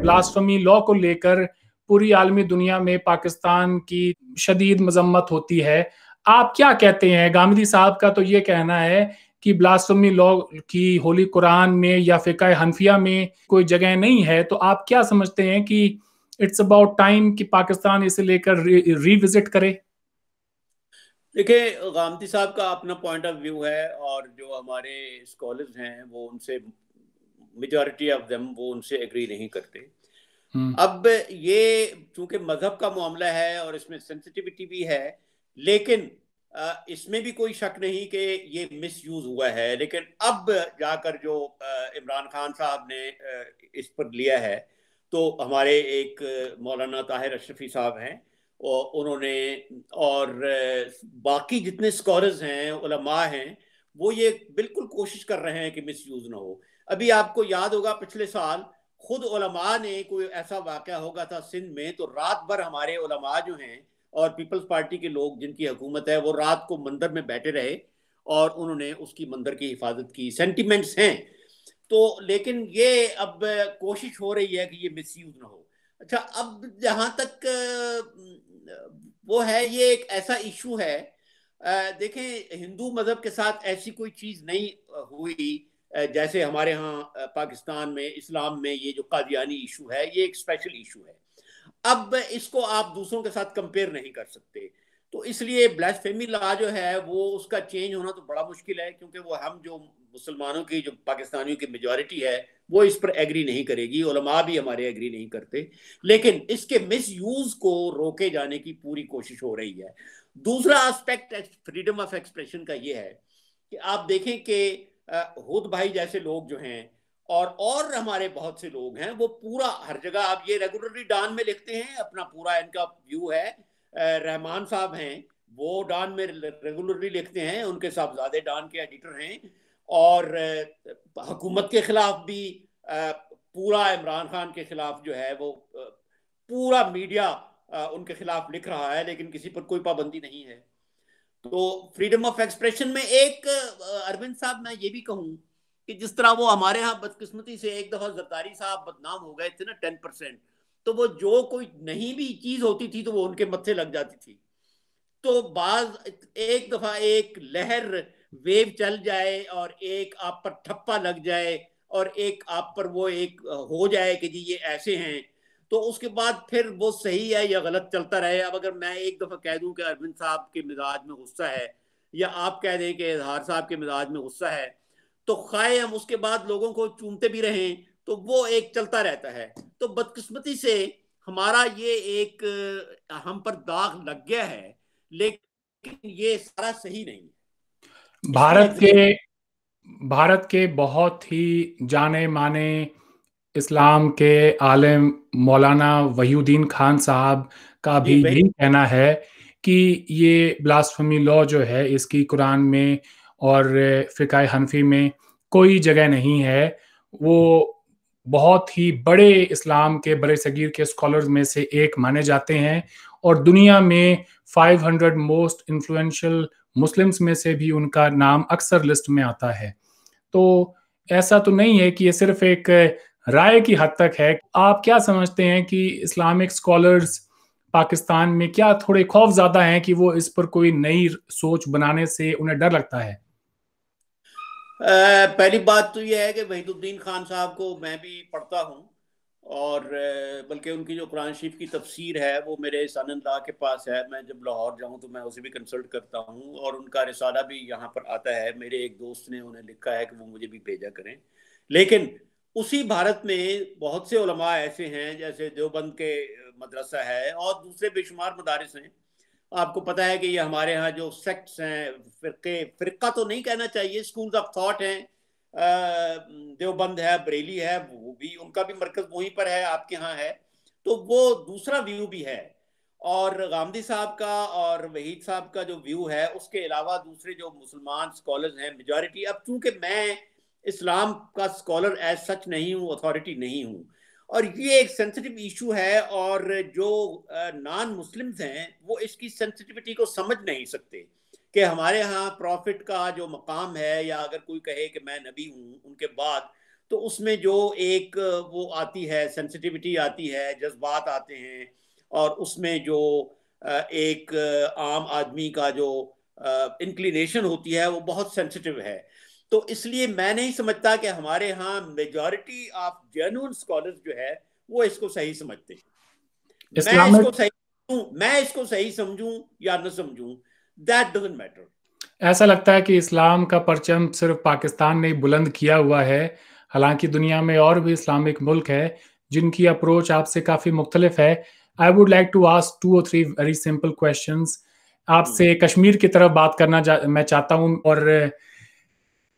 ब्लास्टमी law को लेकर पूरी आलमी दुनिया में पाकिस्तान की शदीद मजम्मत होती है आप क्या कहते हैं गांधी साहब का तो ये कहना है कि ब्लास्टमी लॉ की होली कुरान में या फ़िका हनफिया में कोई जगह नहीं है तो आप क्या समझते हैं कि इट्स अबाउट टाइम कि पाकिस्तान इसे लेकर रिविजिट री, करे देखिए गांधी साहब का अपना पॉइंट ऑफ व्यू है और जो हमारे स्कॉलर्स हैं वो उनसे मेजॉरिटी ऑफ देम वो उनसे एग्री नहीं करते हम्म। अब ये चूंकि मजहब का मामला है और इसमें सेंसिटिविटी भी है लेकिन इसमें भी कोई शक नहीं कि ये मिस यूज हुआ है लेकिन अब जाकर जो इमरान खान साहब ने इस पर लिया है तो हमारे एक मौलाना ताहिर अशरफी साहब हैं और उन्होंने और बाकी जितने स्कॉलर्स हैं हैं वो ये बिल्कुल कोशिश कर रहे हैं कि मिस यूज ना हो अभी आपको याद होगा पिछले साल खुद उलमा ने कोई ऐसा वाक़ होगा था सिंध में तो रात भर हमारे उलमा जो हैं और पीपल्स पार्टी के लोग जिनकी हुकूमत है वो रात को मंदिर में बैठे रहे और उन्होंने उसकी मंदिर की हिफाजत की सेंटिमेंट्स हैं तो लेकिन ये अब कोशिश हो रही है कि ये मिस यूज ना हो अच्छा अब जहाँ तक वो है ये एक ऐसा इशू है देखें हिंदू मज़हब के साथ ऐसी कोई चीज़ नहीं हुई जैसे हमारे यहाँ पाकिस्तान में इस्लाम में ये जो कादियानी इशू है ये एक स्पेशल इशू है अब इसको आप दूसरों के साथ कंपेयर नहीं कर सकते तो इसलिए ब्लैसफेमी ला जो है वो उसका चेंज होना तो बड़ा मुश्किल है क्योंकि वो हम जो मुसलमानों की जो पाकिस्तानियों की मेजॉरिटी है वो इस पर एग्री नहीं करेगी उलमा भी हमारे एग्री नहीं करते लेकिन इसके मिस यूज को रोके जाने की पूरी कोशिश हो रही है दूसरा आस्पेक्ट फ्रीडम ऑफ एक्सप्रेशन का ये है कि आप देखें कि हुद भाई जैसे लोग जो हैं और और हमारे बहुत से लोग हैं वो पूरा हर जगह आप ये रेगुलरली डान में लिखते हैं अपना पूरा इनका व्यू है रहमान साहब हैं वो डान में रेगुलरली लिखते हैं उनके साहबजादे डान के एडिटर हैं और हुकूमत के खिलाफ भी पूरा इमरान खान के खिलाफ जो है वो पूरा मीडिया उनके खिलाफ लिख रहा है लेकिन किसी पर कोई पाबंदी नहीं है तो फ्रीडम ऑफ एक्सप्रेशन में एक अरविंद साहब मैं ये भी कहूँ कि जिस तरह वो हमारे यहाँ बदकिस्मती से एक दफा जरदारी साहब बदनाम हो गए थे ना टेन परसेंट तो वो जो कोई नहीं भी चीज होती थी तो वो उनके मत्थे लग जाती थी तो बाज एक दफा एक लहर वेव चल जाए और एक आप पर ठप्पा लग जाए और एक आप पर वो एक हो जाए कि जी ये ऐसे हैं तो उसके बाद फिर वो सही है या गलत चलता रहे अब अगर मैं एक दफ़ा कह दूं कि अरविंद साहब के मिजाज में गुस्सा है या आप कह दें कि इजहार साहब के मिजाज में गुस्सा है तो खाए हम उसके बाद लोगों को चूमते भी रहें तो वो एक चलता रहता है तो बदकिस्मती से हमारा ये एक हम पर दाग लग गया है लेकिन ये सारा सही नहीं है भारत के भारत के बहुत ही जाने माने इस्लाम के आलम मौलाना वहीउद्दीन खान साहब का भी यही कहना है कि ये ब्लास्फमी लॉ जो है इसकी कुरान में और फ़िका हनफी में कोई जगह नहीं है वो बहुत ही बड़े इस्लाम के बड़े सगीर के स्कॉलर्स में से एक माने जाते हैं और दुनिया में 500 मोस्ट इन्फ्लुएंशियल मुस्लिम्स में से भी उनका नाम अक्सर लिस्ट में आता है तो ऐसा तो नहीं है कि ये सिर्फ एक राय की हद तक है आप क्या समझते हैं कि इस्लामिक स्कॉलर्स पाकिस्तान में क्या थोड़े खौफ ज्यादा हैं कि वो इस पर कोई नई सोच बनाने से उन्हें डर लगता है पहली बात तो ये है कि वहीदुद्दीन खान साहब को मैं भी पढ़ता हूँ और बल्कि उनकी जो कुरान शरीफ की तफसीर है वो मेरे सानंदा के पास है मैं जब लाहौर जाऊँ तो मैं उसे भी कंसल्ट करता हूँ और उनका रिसाला भी यहाँ पर आता है मेरे एक दोस्त ने उन्हें लिखा है कि वो मुझे भी भेजा करें लेकिन उसी भारत में बहुत से उलमा ऐसे हैं जैसे देवबंद के मदरसा है और दूसरे बेशुमार मदारस हैं आपको पता है कि ये हमारे यहाँ जो सेक्ट्स हैं फिरके फिरका तो नहीं कहना चाहिए स्कूल्स ऑफ थॉट हैं देवबंद है बरेली है वो भी उनका भी मरकज वहीं पर है आपके यहाँ है तो वो दूसरा व्यू भी है और गांधी साहब का और वहीद साहब का जो व्यू है उसके अलावा दूसरे जो मुसलमान स्कॉलर्स हैं मेजॉरिटी अब चूंकि मैं इस्लाम का स्कॉलर एज सच नहीं हूँ अथॉरिटी नहीं हूँ और ये एक सेंसिटिव इशू है और जो नॉन मुस्लिम्स हैं वो इसकी सेंसिटिविटी को समझ नहीं सकते कि हमारे यहाँ प्रॉफिट का जो मकाम है या अगर कोई कहे कि मैं नबी हूँ उनके बाद तो उसमें जो एक वो आती है सेंसिटिविटी आती है जज्बात आते हैं और उसमें जो एक आम आदमी का जो इंक्लिनेशन होती है वो बहुत सेंसिटिव है तो इसलिए मैं नहीं समझता कि हमारे यहाँ मेजोरिटी ऑफ जेन्यून स्कॉलर जो है वो इसको सही समझते हैं मैं इसको सही मैं इसको सही समझूं या न समझूं दैट डजेंट मैटर ऐसा लगता है कि इस्लाम का परचम सिर्फ पाकिस्तान ने बुलंद किया हुआ है हालांकि दुनिया में और भी इस्लामिक मुल्क है जिनकी अप्रोच आपसे काफी मुख्तलिफ है I would like to ask two और थ्री वेरी सिंपल क्वेश्चन आपसे हम्म। कश्मीर की तरफ बात करना मैं चाहता हूँ और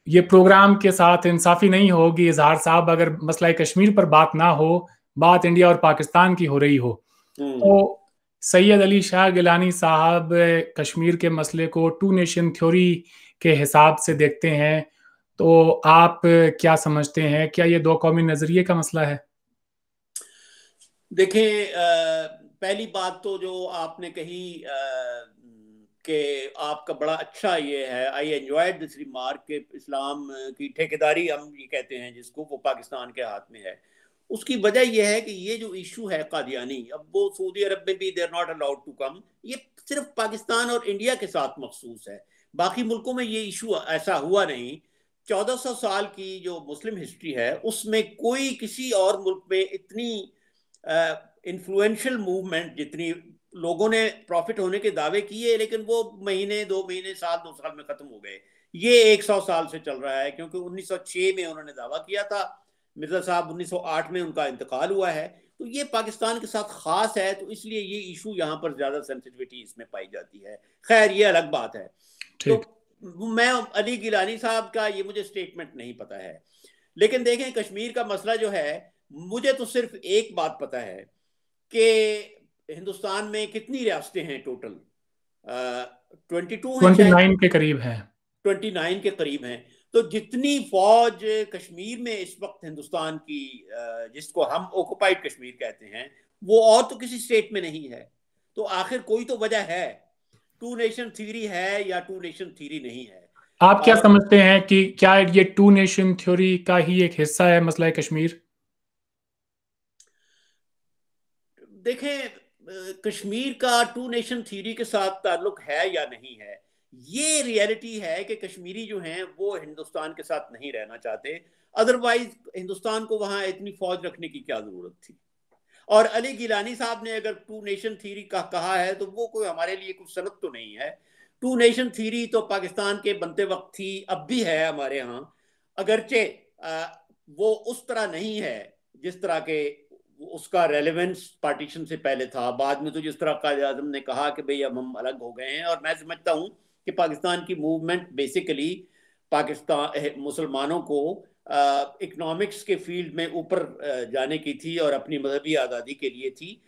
ये प्रोग्राम के साथ इंसाफी नहीं होगी इजहार साहब अगर मसला कश्मीर पर बात ना हो बात इंडिया और पाकिस्तान की हो रही हो हम्म। तो सैयद अली शाह गिलानी साहब कश्मीर के मसले को टू नेशन थ्योरी के हिसाब से देखते हैं तो आप क्या समझते हैं क्या ये दो कौमी नज़रिए का मसला है देखिए पहली बात तो जो आपने कही आ, कि आपका बड़ा अच्छा ये है आई एन्जॉय दिस रिमार्क के इस्लाम की ठेकेदारी हम ये कहते हैं जिसको वो पाकिस्तान के हाथ में है उसकी वजह यह है कि ये जो इशू है कादियानी अब वो सऊदी अरब में भी there not allowed to come ये सिर्फ पाकिस्तान और इंडिया के साथ मखसूस है बाकी मुल्कों में ये इशू ऐसा हुआ नहीं 1400 साल की जो मुस्लिम हिस्ट्री है उसमें कोई किसी और मुल्क में इतनी इन्फ्लुएंशियल मूवमेंट जितनी लोगों ने प्रॉफिट होने के दावे किए लेकिन वो महीने दो महीने साल दो साल में खत्म हो गए ये 100 साल से चल रहा है क्योंकि 1906 में उन्होंने दावा किया था मिर्जा साहब 1908 में उनका इंतकाल हुआ है तो ये पाकिस्तान के साथ खास है तो इसलिए ये इशू यहाँ पर ज्यादा सेंसिटिविटी इसमें पाई जाती है खैर ये अलग बात है तो मैं अली गिलानी साहब का ये मुझे स्टेटमेंट नहीं पता है लेकिन देखें कश्मीर का मसला जो है मुझे तो सिर्फ एक बात पता है कि हिंदुस्तान में कितनी रियासतें हैं total twenty two twenty nine के करीब है ट्वेंटी नाइन के करीब हैं तो जितनी फौज कश्मीर में इस वक्त हिंदुस्तान की जिसको हम ऑक्युपाइड कश्मीर कहते हैं वो और तो किसी स्टेट में नहीं है तो आखिर कोई तो वजह है टू नेशन थ्योरी है या टू नेशन थ्योरी नहीं है आप क्या और, समझते हैं कि क्या ये टू नेशन थ्योरी का ही एक हिस्सा है मसला है कश्मीर देखें कश्मीर का टू नेशन थ्योरी के साथ ताल्लुक है या नहीं है ये रियलिटी है कि कश्मीरी जो हैं वो हिंदुस्तान के साथ नहीं रहना चाहते अदरवाइज हिंदुस्तान को वहां इतनी फौज रखने की क्या जरूरत थी और अली गिलानी साहब ने अगर टू नेशन थीरी का कहा है तो वो कोई हमारे लिए कुछ सनत तो नहीं है टू नेशन थीरी तो पाकिस्तान के बनते वक्त थी अब भी है हमारे यहाँ अगरचे वो उस तरह नहीं है जिस तरह के उसका रेलेवेंस पार्टीशन से पहले था बाद में तो जिस तरह काज आजम ने कहा कि भाई अब हम अलग हो गए हैं और मैं समझता हूँ कि पाकिस्तान की मूवमेंट बेसिकली पाकिस्तान मुसलमानों को इकनॉमिक्स के फील्ड में ऊपर जाने की थी और अपनी मजहबी आज़ादी के लिए थी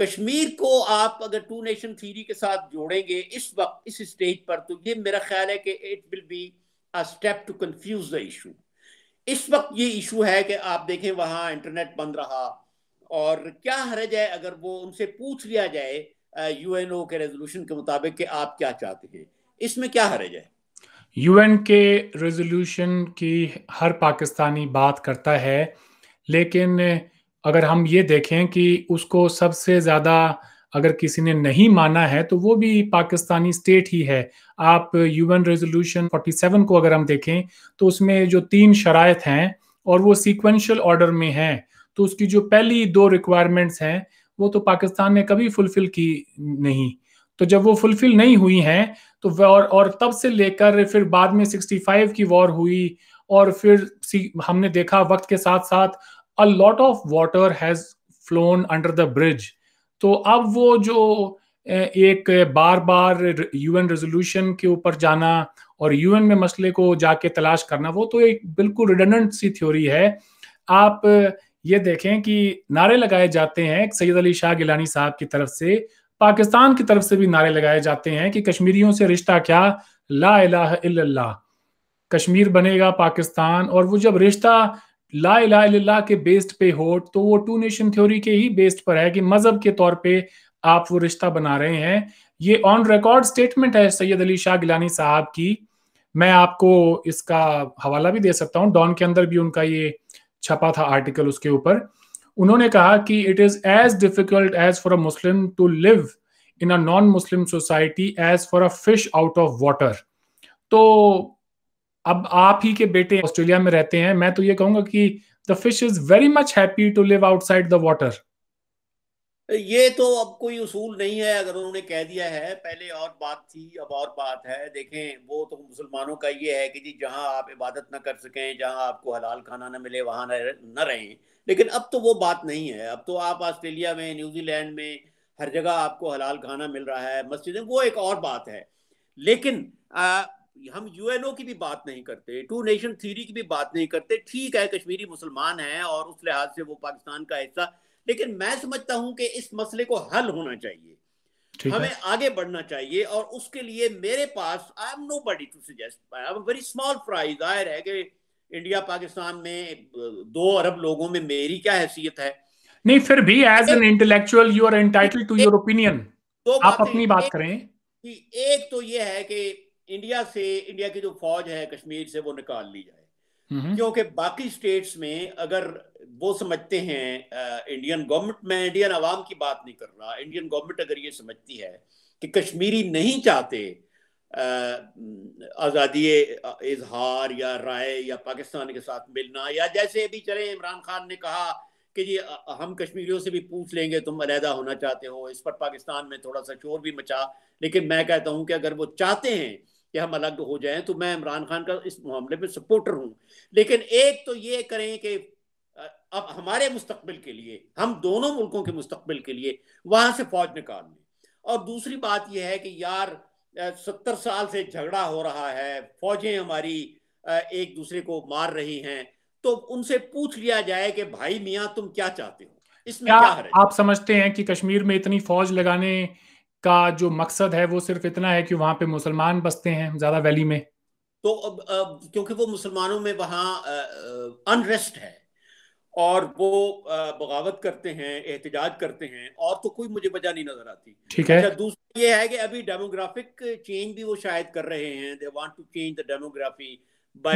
कश्मीर को आप अगर टू नेशन थीरी के साथ जोड़ेंगे इस वक्त इस स्टेज पर तो ये मेरा ख्याल है कि it will be a step to confuse the issue इस वक्त ये इशू है कि आप देखें वहाँ इंटरनेट बंद रहा और क्या हरज है अगर वो उनसे पूछ लिया जाए यूएनओ के रेजोल्यूशन के मुताबिक कि आप क्या चाहते हैं इसमें क्या हरज है यूएन के रेजोल्यूशन की हर पाकिस्तानी बात करता है लेकिन अगर हम ये देखें कि उसको सबसे ज़्यादा अगर किसी ने नहीं माना है तो वो भी पाकिस्तानी स्टेट ही है आप यूएन रेजोल्यूशन 47 को अगर हम देखें तो उसमें जो तीन शराय हैं और वो सिक्वेंशल ऑर्डर में हैं तो उसकी जो पहली दो रिक्वायरमेंट्स हैं वो तो पाकिस्तान ने कभी फुलफिल की नहीं तो जब वो फुलफिल नहीं हुई हैं तो और और तब से लेकर फिर बाद में 65 की वॉर हुई और फिर हमने देखा वक्त के साथ साथ a lot of water has flown under the bridge तो अब वो जो एक बार बार यूएन रेजोल्यूशन के ऊपर जाना और यूएन में मसले को जाके तलाश करना वो तो एक बिल्कुल रिडंडेंट सी थ्योरी है आप ये देखें कि नारे लगाए जाते हैं सैयद अली शाह गिलानी साहब की तरफ से पाकिस्तान की तरफ से भी नारे लगाए जाते हैं कि कश्मीरियों से रिश्ता क्या ला इलाह इल्लल्लाह कश्मीर बनेगा पाकिस्तान और वो जब रिश्ता ला इला इल्लल्लाह के बेस्ड पे हो तो वो टू नेशन थ्योरी के ही बेस्ड पर है कि मजहब के तौर पे आप वो रिश्ता बना रहे हैं ये ऑन रिकॉर्ड स्टेटमेंट है सैयद अली शाह गिलानी साहब की मैं आपको इसका हवाला भी दे सकता हूँ डॉन के अंदर भी उनका ये छपा था आर्टिकल उसके ऊपर उन्होंने कहा कि it is as difficult as for a Muslim to live in a non Muslim society as for a fish out of water तो अब आप ही के बेटे ऑस्ट्रेलिया में रहते हैं मैं तो ये कहूंगा कि the fish is very much happy to live outside the water ये तो अब कोई उसूल नहीं है अगर उन्होंने कह दिया है पहले और बात थी अब और बात है देखें वो तो मुसलमानों का ये है कि जी जहां आप इबादत ना कर सकें जहां आपको हलाल खाना ना मिले वहां न रहें लेकिन अब तो वो बात नहीं है अब तो आप ऑस्ट्रेलिया में न्यूजीलैंड में हर जगह आपको हलाल खाना मिल रहा है मस्जिदें वो एक और बात है लेकिन आ, हम यूएनओ की भी बात नहीं करते टू नेशन थ्योरी की भी बात नहीं करते ठीक है कश्मीरी मुसलमान है और उस लिहाज से वो पाकिस्तान का हिस्सा लेकिन मैं समझता हूं कि इस मसले को हल होना चाहिए हमें आगे बढ़ना चाहिए और उसके लिए मेरे पास I am nobody to suggest I am very small fry जाहिर है कि इंडिया पाकिस्तान में दो अरब लोगों में मेरी क्या हैसियत है नहीं फिर भी as an intellectual you are entitled to your opinion तो आप अपनी बात करें कि एक तो यह है कि इंडिया से इंडिया की जो फौज है कश्मीर से वो निकाल ली जाए हम्म। क्योंकि बाकी स्टेट्स में अगर वो समझते हैं इंडियन गवर्नमेंट में इंडियन आवाम की बात नहीं कर रहा इंडियन गवर्नमेंट अगर ये समझती है कि कश्मीरी नहीं चाहते आज़ादी इजहार या राय या पाकिस्तान के साथ मिलना या जैसे भी चले इमरान खान ने कहा कि जी हम कश्मीरियों से भी पूछ लेंगे तुम अलहदा होना चाहते हो इस पर पाकिस्तान में थोड़ा सा शोर भी मचा लेकिन मैं कहता हूँ कि अगर वो चाहते हैं कि हम अलग हो जाएं तो मैं इमरान खान का इस मामले में सपोर्टर हूँ लेकिन एक तो ये करें कि अब हमारे मुस्तबिल के लिए हम दोनों मुल्कों के मुस्तबिल के लिए वहां से फौज निकालने और दूसरी बात यह है कि यार सत्तर साल से झगड़ा हो रहा है फौजें हमारी एक दूसरे को मार रही हैं तो उनसे पूछ लिया जाए कि भाई मियाँ तुम क्या चाहते हो इसमें क्या, क्या आप समझते हैं कि कश्मीर में इतनी फौज लगाने का जो मकसद है वो सिर्फ इतना है कि वहां पे मुसलमान बसते हैं ज्यादा वैली में तो अब, अब क्योंकि वो मुसलमानों में वहां अनरेस्ट है और वो बगावत करते हैं एहतजाज करते हैं और तो कोई मुझे वजह नहीं नजर आती ठीक है अच्छा दूसरा ये है कि अभी डेमोग्राफिक चेंज भी वो शायद कर रहे हैं they want to change the demography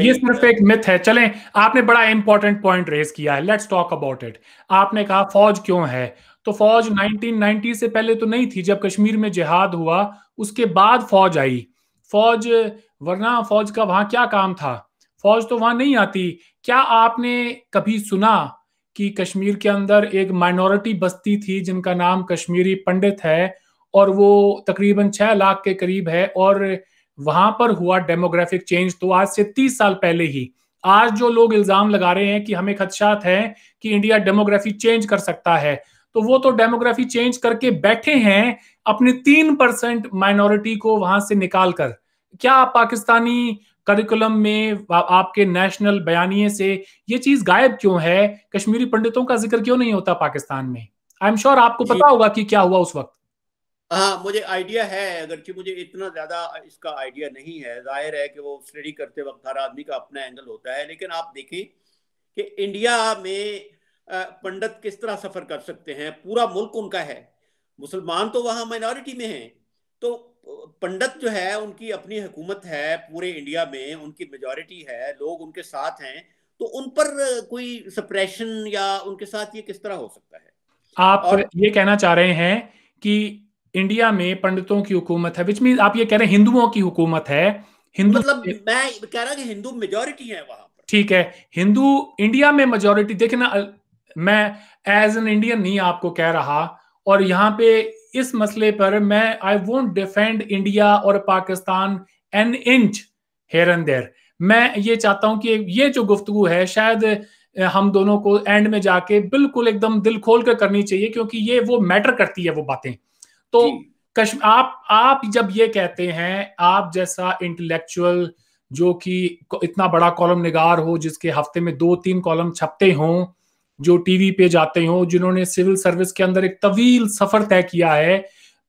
ये सिर्फ एक मिथ है चलें आपने बड़ा इंपॉर्टेंट पॉइंट रेज किया है लेट्स टॉक अबाउट इट आपने कहा फौज क्यों है तो फौज 1990 से पहले तो नहीं थी जब कश्मीर में जिहाद हुआ उसके बाद फौज आई फौज वरना फौज का वहां क्या काम था फौज तो वहां नहीं आती क्या आपने कभी सुना कि कश्मीर के अंदर एक माइनॉरिटी बस्ती थी जिनका नाम कश्मीरी पंडित है और वो तकरीबन छह लाख के करीब है और वहां पर हुआ डेमोग्राफिक चेंज तो आज से तीस साल पहले ही आज जो लोग इल्जाम लगा रहे हैं कि हमें खदशात है कि इंडिया डेमोग्राफी चेंज कर सकता है तो वो तो डेमोग्राफी चेंज करके बैठे हैं अपने तीन परसेंट माइनॉरिटी को वहां से निकाल कर क्या पाकिस्तानी करिकुलम में आपके नेशनल बयानिए से ये चीज गायब क्यों है कश्मीरी पंडितों का जिक्र क्यों नहीं होता पाकिस्तान में आई एम श्योर आपको पता होगा कि क्या हुआ उस वक्त हाँ मुझे आइडिया है अगर कि मुझे इतना ज़्यादा इसका आइडिया नहीं है जाहिर है कि वो स्टडी करते वक्त हर आदमी का अपना एंगल होता है लेकिन आप देखें कि इंडिया में पंडित किस तरह सफ़र कर सकते हैं पूरा मुल्क उनका है मुसलमान तो वहां माइनॉरिटी में है तो पंडित जो है उनकी अपनी हुकूमत है पूरे इंडिया में उनकी मेजोरिटी है लोग उनके साथ हैं तो उन पर कोई सप्रेशन या उनके साथ ये किस तरह हो सकता है आप और, ये कहना चाह रहे हैं कि इंडिया में पंडितों की हुकूमत है विच मीन आप ये कह रहे हैं हिंदुओं की हुकूमत है हिंदू मतलब मैं कह रहा कि हिंदू मेजोरिटी है वहां पर ठीक है हिंदू इंडिया में मेजोरिटी देखना मैं एज एन इंडियन नहीं आपको कह रहा और यहाँ पे इस मसले पर मैं आई वोंट डिफेंड इंडिया और Pakistan an inch here and there मैं ये चाहता हूं कि ये जो गुफ्तु है शायद हम दोनों को एंड में जाके बिल्कुल एकदम दिल खोल कर करनी चाहिए क्योंकि ये वो मैटर करती है वो बातें तो कश्म आप आप जब ये कहते हैं आप जैसा इंटेलेक्चुअल जो कि इतना बड़ा कॉलम निगार हो जिसके हफ्ते में दो तीन कॉलम छपते हों जो टीवी पे जाते हो जिन्होंने सिविल सर्विस के अंदर एक तवील सफर तय किया है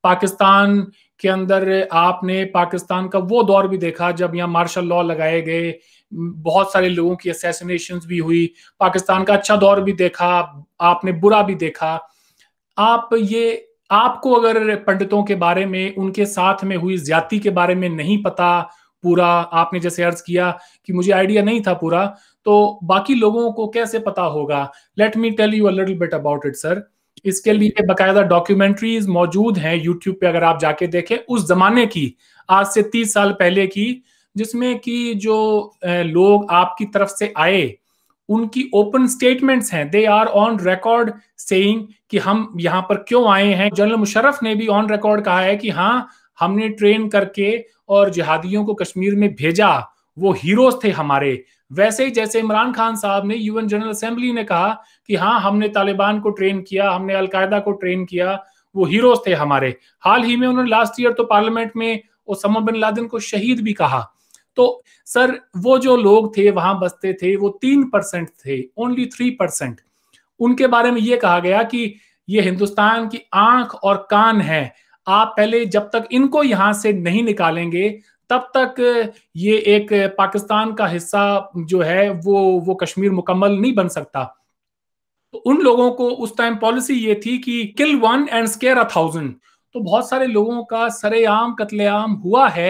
पाकिस्तान के अंदर आपने पाकिस्तान का वो दौर भी देखा जब यहाँ मार्शल लॉ लगाए गए बहुत सारे लोगों की असैसिनेशन भी हुई पाकिस्तान का अच्छा दौर भी देखा आपने बुरा भी देखा आप ये आपको अगर पंडितों के बारे में उनके साथ में हुई ज्यादा के बारे में नहीं पता पूरा आपने जैसे अर्ज किया कि मुझे आइडिया नहीं था पूरा तो बाकी लोगों को कैसे पता होगा let me tell you a little bit about it sir इसके लिए बकायदा डॉक्यूमेंट्रीज मौजूद हैं यूट्यूब पे अगर आप जाके देखें उस जमाने की आज से तीस साल पहले की जिसमें कि जो लोग आपकी तरफ से आए उनकी ओपन स्टेटमेंट्स हैं they are on record saying कि हम यहाँ पर क्यों आए हैं जनरल मुशरफ ने भी ऑन रिकॉर्ड कहा है कि हाँ हमने ट्रेन करके और जिहादियों को कश्मीर में भेजा वो हीरोज थे हमारे वैसे ही जैसे इमरान खान साहब ने यूएन जनरल असेंबली ने कहा कि हाँ हमने तालिबान को ट्रेन किया हमने अलकायदा को ट्रेन किया वो हीरोज थे हमारे हाल ही में उन्होंने लास्ट ईयर तो पार्लियामेंट में ओसामा बिन लादेन को शहीद भी कहा तो सर वो जो लोग थे वहां बसते थे वो तीन परसेंट थे ओनली थ्री परसेंट उनके बारे में ये कहा गया कि ये हिंदुस्तान की आंख और कान है आप पहले जब तक इनको यहां से नहीं निकालेंगे तब तक ये एक पाकिस्तान का हिस्सा जो है वो वो कश्मीर मुकम्मल नहीं बन सकता तो उन लोगों को उस टाइम पॉलिसी ये थी कि kill one and scare a thousand तो बहुत सारे लोगों का सरेआम कत्लेआम हुआ है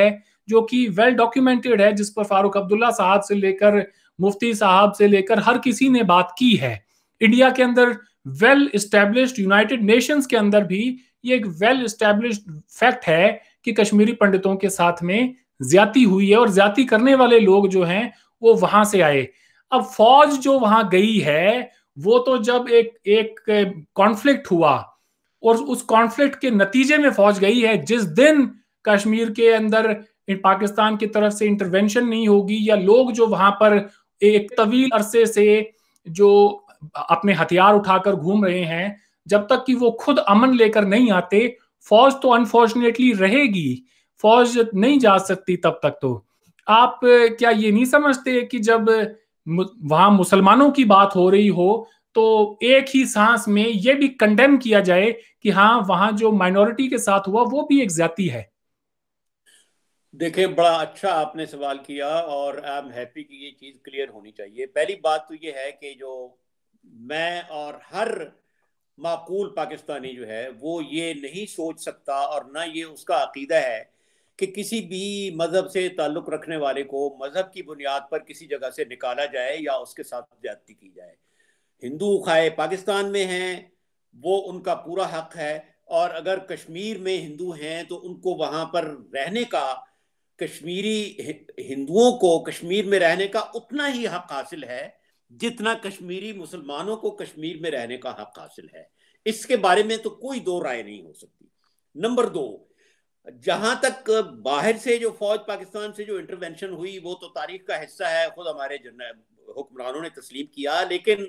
जो कि वेल डॉक्यूमेंटेड है जिस पर फारूक अब्दुल्ला साहब से लेकर मुफ्ती साहब से लेकर हर किसी ने बात की है इंडिया के अंदर वेल स्टैब्लिश्ड यूनाइटेड नेशंस के अंदर भी ये एक वेल स्टैब्लिश्ड फैक्ट है कि कश्मीरी पंडितों के साथ में ज्यादा हुई है और ज्यादा करने वाले लोग जो हैं वो वहां से आए अब फौज जो वहां गई है वो तो जब एक एक कॉन्फ्लिक्ट हुआ और उस कॉन्फ्लिक्ट के नतीजे में फौज गई है जिस दिन कश्मीर के अंदर पाकिस्तान की तरफ से इंटरवेंशन नहीं होगी या लोग जो वहां पर एक तवील अरसे से जो अपने हथियार उठाकर घूम रहे हैं जब तक कि वो खुद अमन लेकर नहीं आते फौज तो अनफॉर्चुनेटली रहेगी फौज नहीं जा सकती तब तक तो आप क्या ये नहीं समझते कि जब वहां मुसलमानों की बात हो रही हो तो एक ही सांस में ये भी कंडेम किया जाए कि हाँ वहां जो माइनॉरिटी के साथ हुआ वो भी एक जाति है देखिए बड़ा अच्छा आपने सवाल किया और आई एम हैप्पी कि ये चीज़ क्लियर होनी चाहिए पहली बात तो ये है कि जो मैं और हर माकूल पाकिस्तानी जो है वो ये नहीं सोच सकता और ना ये उसका अकीदा है कि किसी भी मज़हब से ताल्लुक़ रखने वाले को मज़हब की बुनियाद पर किसी जगह से निकाला जाए या उसके साथ ज्यादती की जाए हिंदू खाए पाकिस्तान में हैं वो उनका पूरा हक है और अगर कश्मीर में हिंदू हैं तो उनको वहां पर रहने का कश्मीरी हिंदुओं को कश्मीर में रहने का उतना ही हक हासिल है जितना कश्मीरी मुसलमानों को कश्मीर में रहने का हक हासिल है इसके बारे में तो कोई दो राय नहीं हो सकती नंबर दो जहां तक बाहर से जो फौज पाकिस्तान से जो इंटरवेंशन हुई वो तो तारीख का हिस्सा है खुद हमारे हुक्मरानों ने तस्लीम किया लेकिन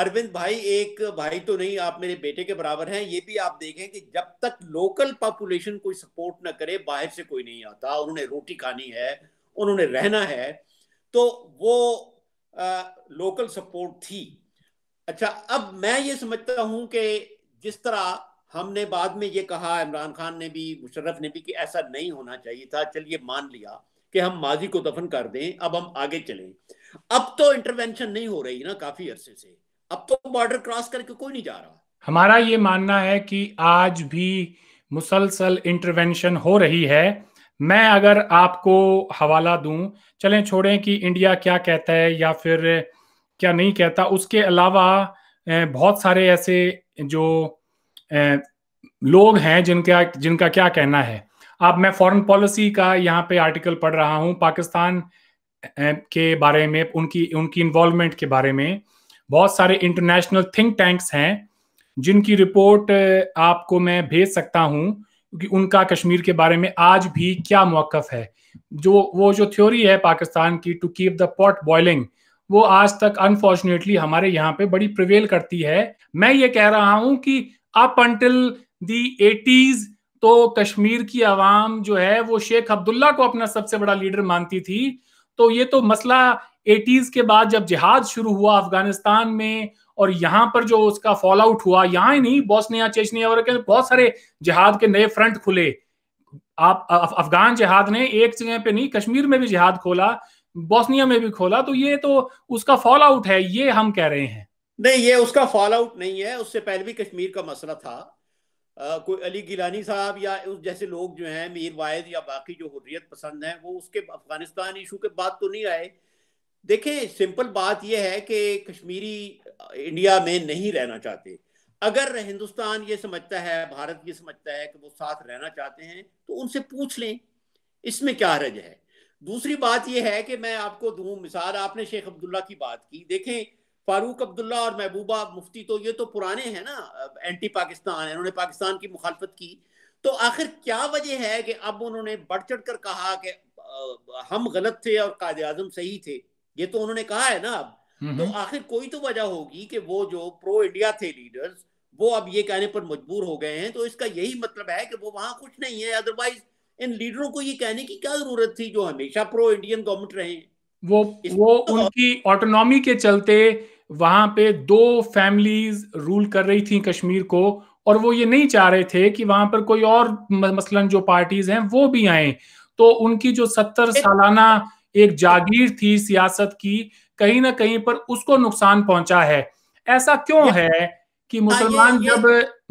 अरविंद भाई एक भाई तो नहीं आप मेरे बेटे के बराबर हैं ये भी आप देखें कि जब तक लोकल पॉपुलेशन कोई सपोर्ट ना करे बाहर से कोई नहीं आता उन्होंने रोटी खानी है उन्होंने रहना है तो वो आ, लोकल सपोर्ट थी अच्छा अब मैं ये समझता हूं कि जिस तरह हमने बाद में ये कहा इमरान खान ने भी मुशर्रफ ने भी कि ऐसा नहीं होना चाहिए था चलिए मान लिया कि हम माजी को दफन कर दें अब हम आगे चलें अब तो इंटरवेंशन नहीं हो रही ना काफी अरसे से अब तो बॉर्डर क्रॉस करके कोई नहीं जा रहा हमारा ये मानना है कि आज भी मुसलसल इंटरवेंशन हो रही है मैं अगर आपको हवाला दूं चलें छोड़ें कि इंडिया क्या कहता है या फिर क्या नहीं कहता उसके अलावा बहुत सारे ऐसे जो लोग हैं जिनका जिनका क्या कहना है अब मैं फॉरेन पॉलिसी का यहाँ पे आर्टिकल पढ़ रहा हूँ पाकिस्तान के बारे में उनकी उनकी इन्वॉल्वमेंट के बारे में बहुत सारे इंटरनेशनल थिंक टैंक्स हैं जिनकी रिपोर्ट आपको मैं भेज सकता हूँ कि उनका कश्मीर के बारे में आज भी क्या मौकफ है जो वो जो थ्योरी है पाकिस्तान की to keep the pot boiling वो आज तक अनफॉर्चुनेटली हमारे यहाँ पे बड़ी प्रिवेल करती है मैं ये कह रहा हूँ कि अप अंटिल दी एटीज तो कश्मीर की आवाम जो है वो शेख अब्दुल्ला को अपना सबसे बड़ा लीडर मानती थी तो ये तो मसला एटीज के बाद जब जिहाद शुरू हुआ अफगानिस्तान में और यहाँ पर जो उसका फॉल आउट हुआ यहाँ ही नहीं बोस्निया चेचनिया और बहुत सारे जिहाद के नए फ्रंट खुले आप अफगान जिहाद ने एक जगह पे नहीं कश्मीर में भी जिहाद खोला बोस्निया में भी खोला तो ये तो उसका फॉल आउट है ये हम कह रहे हैं नहीं ये उसका फॉल आउट नहीं है उससे पहले भी कश्मीर का मसला था आ, कोई अली गिलानी साहब या उस जैसे लोग जो हैं मीर वायद या बाकी जो हुर्रियत पसंद हैं वो उसके अफगानिस्तान इशू के बाद तो नहीं आए देखिए सिंपल बात यह है कि कश्मीरी इंडिया में नहीं रहना चाहते अगर हिंदुस्तान ये समझता है भारत ये समझता है कि वो साथ रहना चाहते हैं तो उनसे पूछ लें इसमें क्या हरज है दूसरी बात यह है कि मैं आपको दूं मिसाल आपने शेख अब्दुल्ला की बात की देखें फारूक अब्दुल्ला और महबूबा मुफ्ती तो ये तो पुराने हैं ना एंटी पाकिस्तान है उन्होंने पाकिस्तान की मुखालफत की तो आखिर क्या वजह है कि अब उन्होंने बढ़ चढ़ कर कहा कि हम गलत थे और कायद आजम सही थे ये तो उन्होंने कहा है ना अब तो आखिर कोई तो वजह होगी कि वो जो प्रो इंडिया थे लीडर्स वो अब ये कहने पर मजबूर हो गए हैं तो इसका यही मतलब है कि वो वहां कुछ नहीं है अदरवाइज इन लीडरों को ये कहने की क्या जरूरत थी जो हमेशा प्रो इंडियन गवर्नमेंट रहे वो वो तो उनकी ऑटोनॉमी के चलते वहां पे दो फैमिलीज रूल कर रही थी कश्मीर को और वो ये नहीं चाह रहे थे कि वहां पर कोई और मसलन जो पार्टीज हैं वो भी आए तो उनकी जो सत्तर सालाना एक जागीर थी सियासत की कहीं ना कहीं पर उसको नुकसान पहुंचा है ऐसा क्यों है कि हाँ, मुसलमान जब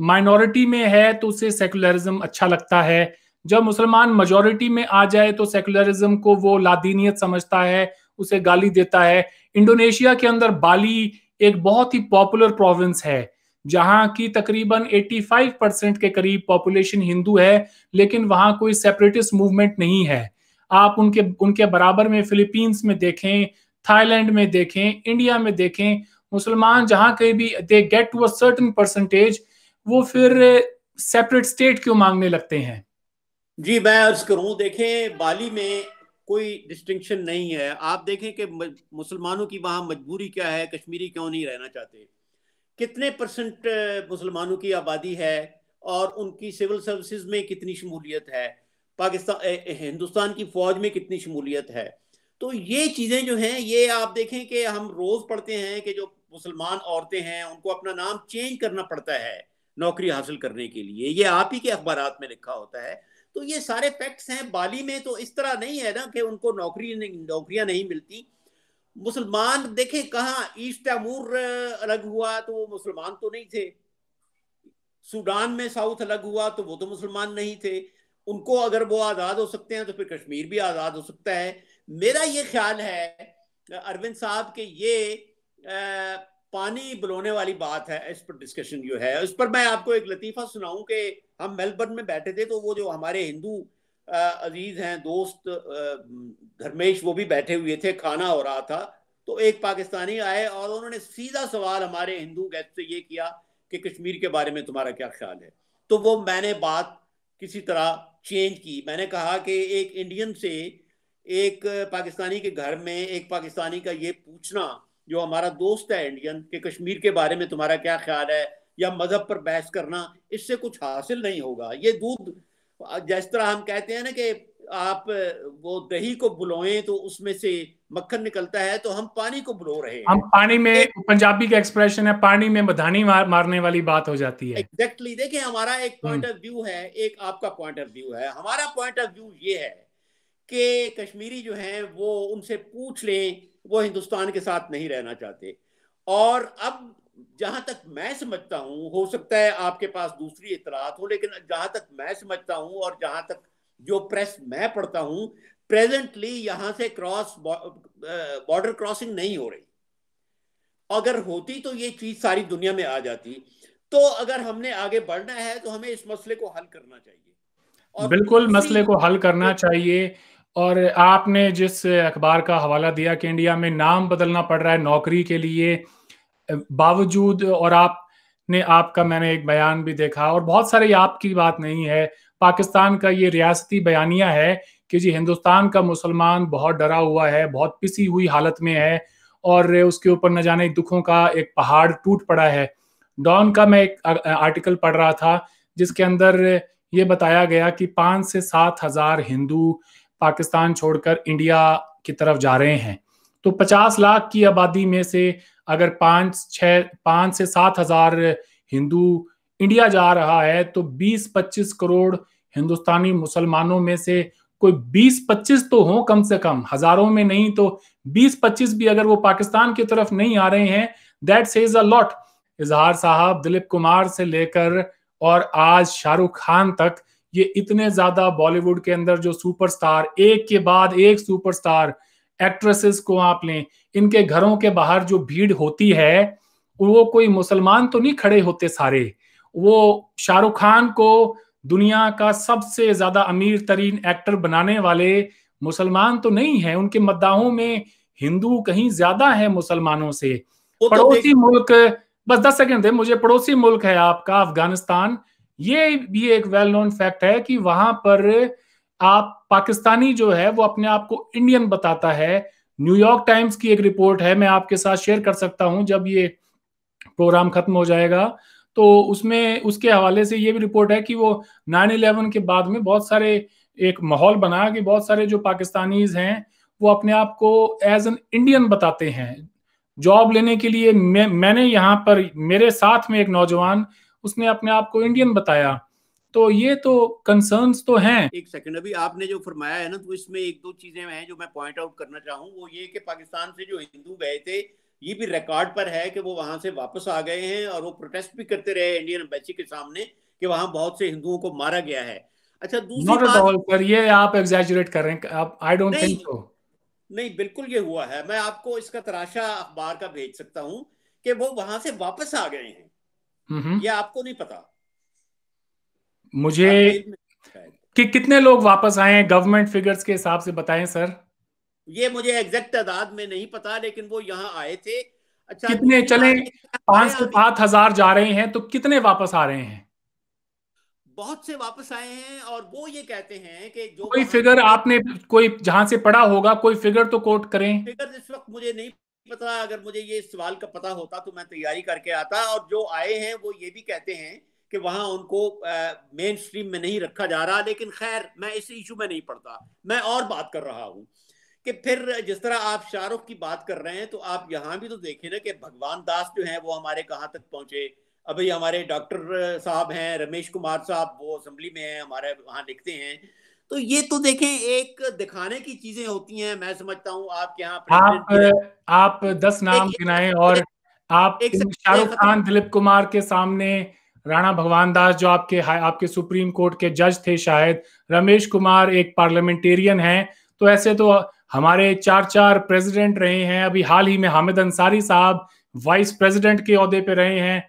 माइनॉरिटी में है तो उसे सेकुलरिज्म अच्छा लगता है जब मुसलमान मजॉरिटी में आ जाए तो सेकुलरिज्म को वो लादीनियत समझता है उसे गाली देता है इंडोनेशिया के अंदर बाली एक बहुत ही पॉपुलर प्रोविंस है जहां की तकरीबन 85 परसेंट के करीब पॉपुलेशन हिंदू है लेकिन वहां कोई सेपरेटिस्ट मूवमेंट नहीं है आप उनके उनके बराबर में फिलीपींस में देखें थाईलैंड में देखें इंडिया में देखें मुसलमान जहां कहीं भी they get to a certain percentage वो फिर सेपरेट स्टेट क्यों मांगने लगते हैं जी मैं अर्ज करूं देखें बाली में कोई डिस्टिंक्शन नहीं है आप देखें कि मुसलमानों की वहाँ मजबूरी क्या है कश्मीरी क्यों नहीं रहना चाहते कितने परसेंट मुसलमानों की आबादी है और उनकी सिविल सर्विसेज में कितनी शमूलियत है पाकिस्तान हिंदुस्तान की फौज में कितनी शमूलियत है तो ये चीज़ें जो हैं ये आप देखें कि हम रोज़ पढ़ते हैं कि जो मुसलमान औरतें हैं उनको अपना नाम चेंज करना पड़ता है नौकरी हासिल करने के लिए ये आप ही के अखबार में लिखा होता है तो ये सारे फैक्ट्स हैं बाली में तो इस तरह नहीं है ना कि उनको नौकरी नौकरियां नहीं मिलती मुसलमान देखे कहा ईस्ट अमूर अलग हुआ तो वो मुसलमान तो नहीं थे सूडान में साउथ अलग हुआ तो वो तो मुसलमान नहीं थे उनको अगर वो आज़ाद हो सकते हैं तो फिर कश्मीर भी आज़ाद हो सकता है मेरा ये ख्याल है अरविंद साहब के ये आ, पानी बुलाने वाली बात है इस पर डिस्कशन जो है उस पर मैं आपको एक लतीफ़ा सुनाऊं कि हम मेलबर्न में बैठे थे तो वो जो हमारे हिंदू अजीज हैं दोस्त धर्मेश वो भी बैठे हुए थे खाना हो रहा था तो एक पाकिस्तानी आए और उन्होंने सीधा सवाल हमारे हिंदू गेस्ट से ये किया कि कश्मीर के बारे में तुम्हारा क्या ख्याल है तो वो मैंने बात किसी तरह चेंज की मैंने कहा कि एक इंडियन से एक पाकिस्तानी के घर में एक पाकिस्तानी का ये पूछना जो हमारा दोस्त है इंडियन कि कश्मीर के बारे में तुम्हारा क्या ख्याल है या मजहब पर बहस करना इससे कुछ हासिल नहीं होगा ये दूध जिस तरह हम कहते हैं ना कि आप वो दही को बुलोएं तो उसमें से मक्खन निकलता है तो हम पानी को बुलो रहे हैं हम पानी में पंजाबी का एक्सप्रेशन है पानी में मधानी मार, मारने वाली बात हो जाती है एग्जैक्टली exactly, देखिए हमारा एक पॉइंट ऑफ व्यू है एक आपका पॉइंट ऑफ व्यू है हमारा पॉइंट ऑफ व्यू ये है कि कश्मीरी जो है वो उनसे पूछ लें वो हिंदुस्तान के साथ नहीं रहना चाहते और अब जहां तक मैं समझता हूं हो सकता है आपके पास दूसरी इतरात हो लेकिन जहां तक मैं समझता हूं और जहां तक जो प्रेस मैं पढ़ता हूँ प्रेजेंटली यहां से क्रॉस बॉर्डर क्रॉसिंग नहीं हो रही अगर होती तो ये चीज सारी दुनिया में आ जाती तो अगर हमने आगे बढ़ना है तो हमें इस मसले को हल करना चाहिए और बिल्कुल मसले को हल करना तो- चाहिए और आपने जिस अखबार का हवाला दिया कि इंडिया में नाम बदलना पड़ रहा है नौकरी के लिए बावजूद और आप ने आपका मैंने एक बयान भी देखा और बहुत सारे आपकी बात नहीं है पाकिस्तान का ये रियासती बयानिया है कि जी हिंदुस्तान का मुसलमान बहुत डरा हुआ है बहुत पिसी हुई हालत में है और उसके ऊपर न जाने दुखों का एक पहाड़ टूट पड़ा है डॉन का मैं एक आर्टिकल पढ़ रहा था जिसके अंदर ये बताया गया कि पाँच से सात हजार हिंदू पाकिस्तान छोड़कर इंडिया की तरफ जा रहे हैं तो पचास लाख की आबादी में से अगर पाँच छः पाँच से सात हजार हिंदू इंडिया जा रहा है तो 20-25 करोड़ हिंदुस्तानी मुसलमानों में से कोई 20-25 तो हो कम से कम हजारों में नहीं तो 20-25 भी अगर वो पाकिस्तान की तरफ नहीं आ रहे हैं दैट सेज अ लॉट इजहार साहब दिलीप कुमार से लेकर और आज शाहरुख खान तक ये इतने ज्यादा बॉलीवुड के अंदर जो सुपरस्टार एक के बाद एक सुपरस्टार स्टार एक्ट्रेसेस को आप लें इनके घरों के बाहर जो भीड़ होती है वो कोई मुसलमान तो नहीं खड़े होते सारे वो शाहरुख खान को दुनिया का सबसे ज्यादा अमीर तरीन एक्टर बनाने वाले मुसलमान तो नहीं है उनके मद्दाहों में हिंदू कहीं ज्यादा है मुसलमानों से तो पड़ोसी मुल्क बस दस सेकेंड है मुझे पड़ोसी मुल्क है आपका अफगानिस्तान ये भी एक वेल नोन फैक्ट है कि वहां पर आप पाकिस्तानी जो है वो अपने आप को इंडियन बताता है न्यूयॉर्क टाइम्स की एक रिपोर्ट है मैं आपके साथ शेयर कर सकता हूं जब ये प्रोग्राम खत्म हो जाएगा तो उसमें उसके हवाले से ये भी रिपोर्ट है कि वो नाइन इलेवन के बाद में बहुत सारे एक माहौल बना कि बहुत सारे जो पाकिस्तानीज हैं वो अपने आप को एज एन इंडियन बताते हैं जॉब लेने के लिए मैं मैंने यहाँ पर मेरे साथ में एक नौजवान उसने अपने आप को इंडियन बताया तो ये तो कंसर्न तो हैं एक सेकंड अभी आपने जो फरमाया है ना तो इसमें एक दो चीजें हैं जो मैं पॉइंट आउट करना चाहूँ वो ये कि पाकिस्तान से जो हिंदू गए थे ये भी रिकॉर्ड पर है कि वो वहां से वापस आ गए हैं और वो प्रोटेस्ट भी करते रहे इंडियन एम्बेसी के सामने कि वहां बहुत से हिंदुओं को मारा गया है अच्छा दूसरी बात पर ये आप एग्जैजरेट कर रहे हैं आई डोंट थिंक सो नहीं बिल्कुल ये हुआ है मैं आपको इसका तराशा अखबार का भेज सकता हूँ कि वो वहां से वापस आ गए हैं हम्म। ये आपको नहीं पता मुझे कि कितने लोग वापस आए हैं गवर्नमेंट फिगर्स के हिसाब से बताएं सर ये मुझे एग्जैक्ट तादाद में नहीं पता लेकिन वो यहाँ आए थे अच्छा कितने तो चले पांच से सात हजार जा रहे हैं तो कितने वापस आ रहे हैं बहुत से वापस आए हैं और वो ये कहते हैं कि जो कोई फिगर आपने कोई जहां से पढ़ा होगा कोई फिगर तो कोट करें फिगर इस वक्त मुझे नहीं पता अगर मुझे ये सवाल का पता होता तो मैं तैयारी करके आता और जो आए हैं वो ये भी कहते हैं कि वहां उनको मेन स्ट्रीम में नहीं रखा जा रहा लेकिन खैर मैं इस इशू में नहीं पढ़ता मैं और बात कर रहा हूँ कि फिर जिस तरह आप शाहरुख की बात कर रहे हैं तो आप यहाँ भी तो देखें ना कि भगवान दास जो है वो हमारे कहाँ तक पहुंचे अभी हमारे डॉक्टर साहब हैं रमेश कुमार साहब वो असम्बली में है हमारे वहां लिखते हैं तो ये तो देखें एक दिखाने की चीजें होती हैं मैं समझता हूँ आप यहाँ आप आप दस नाम गिनाए और आप शाहरुख खान दिलीप कुमार के सामने राणा भगवान दास जो आपके आपके सुप्रीम कोर्ट के जज थे शायद रमेश कुमार एक पार्लियामेंटेरियन हैं तो ऐसे तो हमारे चार चार प्रेसिडेंट रहे हैं अभी हाल ही में हामिद अंसारी साहब वाइस प्रेसिडेंट के अहदे पे रहे हैं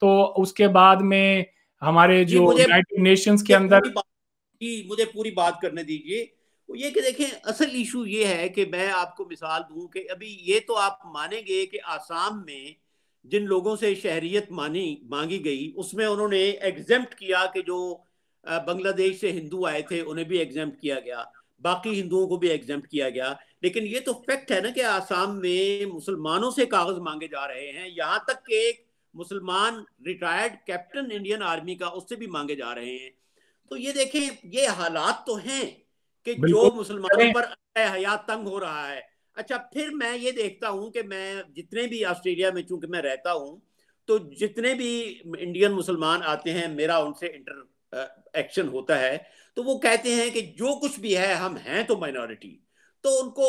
तो उसके बाद में हमारे जो यूनाइटेड नेशंस के अंदर मुझे पूरी बात करने दीजिए तो ये कि देखें असल इशू ये है कि मैं आपको मिसाल दूं कि अभी ये तो आप मानेंगे कि आसाम में जिन लोगों से शहरीत मानी मांगी गई उसमें उन्होंने एग्जेम्प्ट किया कि जो बांग्लादेश से हिंदू आए थे उन्हें भी एग्जेम्प्ट किया गया बाकी हिंदुओं को भी एग्जेम्प्ट किया गया लेकिन ये तो फैक्ट है ना कि आसाम में मुसलमानों से कागज मांगे जा रहे हैं यहाँ तक के एक मुसलमान रिटायर्ड कैप्टन इंडियन आर्मी का उससे भी मांगे जा रहे हैं तो ये देखें ये हालात तो हैं कि जो मुसलमानों पर हयात तंग हो रहा है अच्छा फिर मैं ये देखता हूँ कि मैं जितने भी ऑस्ट्रेलिया में चूंकि मैं रहता हूँ तो जितने भी इंडियन मुसलमान आते हैं मेरा उनसे इंटर एक्शन होता है तो वो कहते हैं कि जो कुछ भी है हम हैं तो माइनॉरिटी तो उनको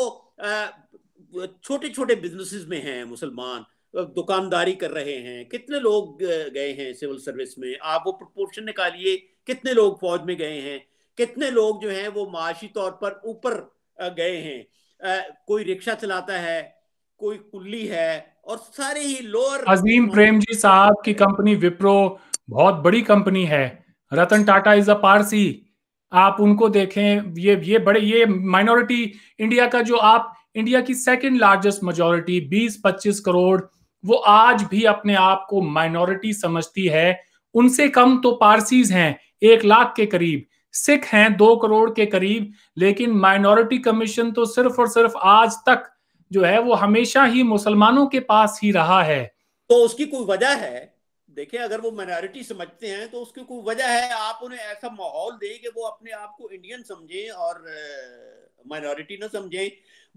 छोटे छोटे बिजनेसेस में हैं मुसलमान दुकानदारी कर रहे हैं कितने लोग गए हैं सिविल सर्विस में आप वो प्रोपोर्शन निकालिए कितने लोग फौज में गए हैं कितने लोग जो हैं वो माशी तौर पर ऊपर गए हैं कोई रिक्शा चलाता है कोई कुल्ली है और सारे ही लोअर अजीम प्रेम जी साहब की कंपनी विप्रो बहुत बड़ी कंपनी है रतन टाटा इज अ पारसी आप उनको देखें ये ये बड़े ये माइनॉरिटी इंडिया का जो आप इंडिया की सेकंड लार्जेस्ट मेजोरिटी 20-25 करोड़ वो आज भी अपने आप को माइनॉरिटी समझती है उनसे कम तो पारसीज हैं एक लाख के करीब सिख हैं दो करोड़ के करीब लेकिन माइनॉरिटी कमीशन तो सिर्फ और सिर्फ आज तक जो है वो हमेशा ही मुसलमानों के पास ही रहा है तो उसकी कोई वजह है देखें अगर वो माइनॉरिटी समझते हैं तो उसकी कोई वजह है आप उन्हें ऐसा माहौल दें कि वो अपने आप को इंडियन समझें और माइनॉरिटी ना समझें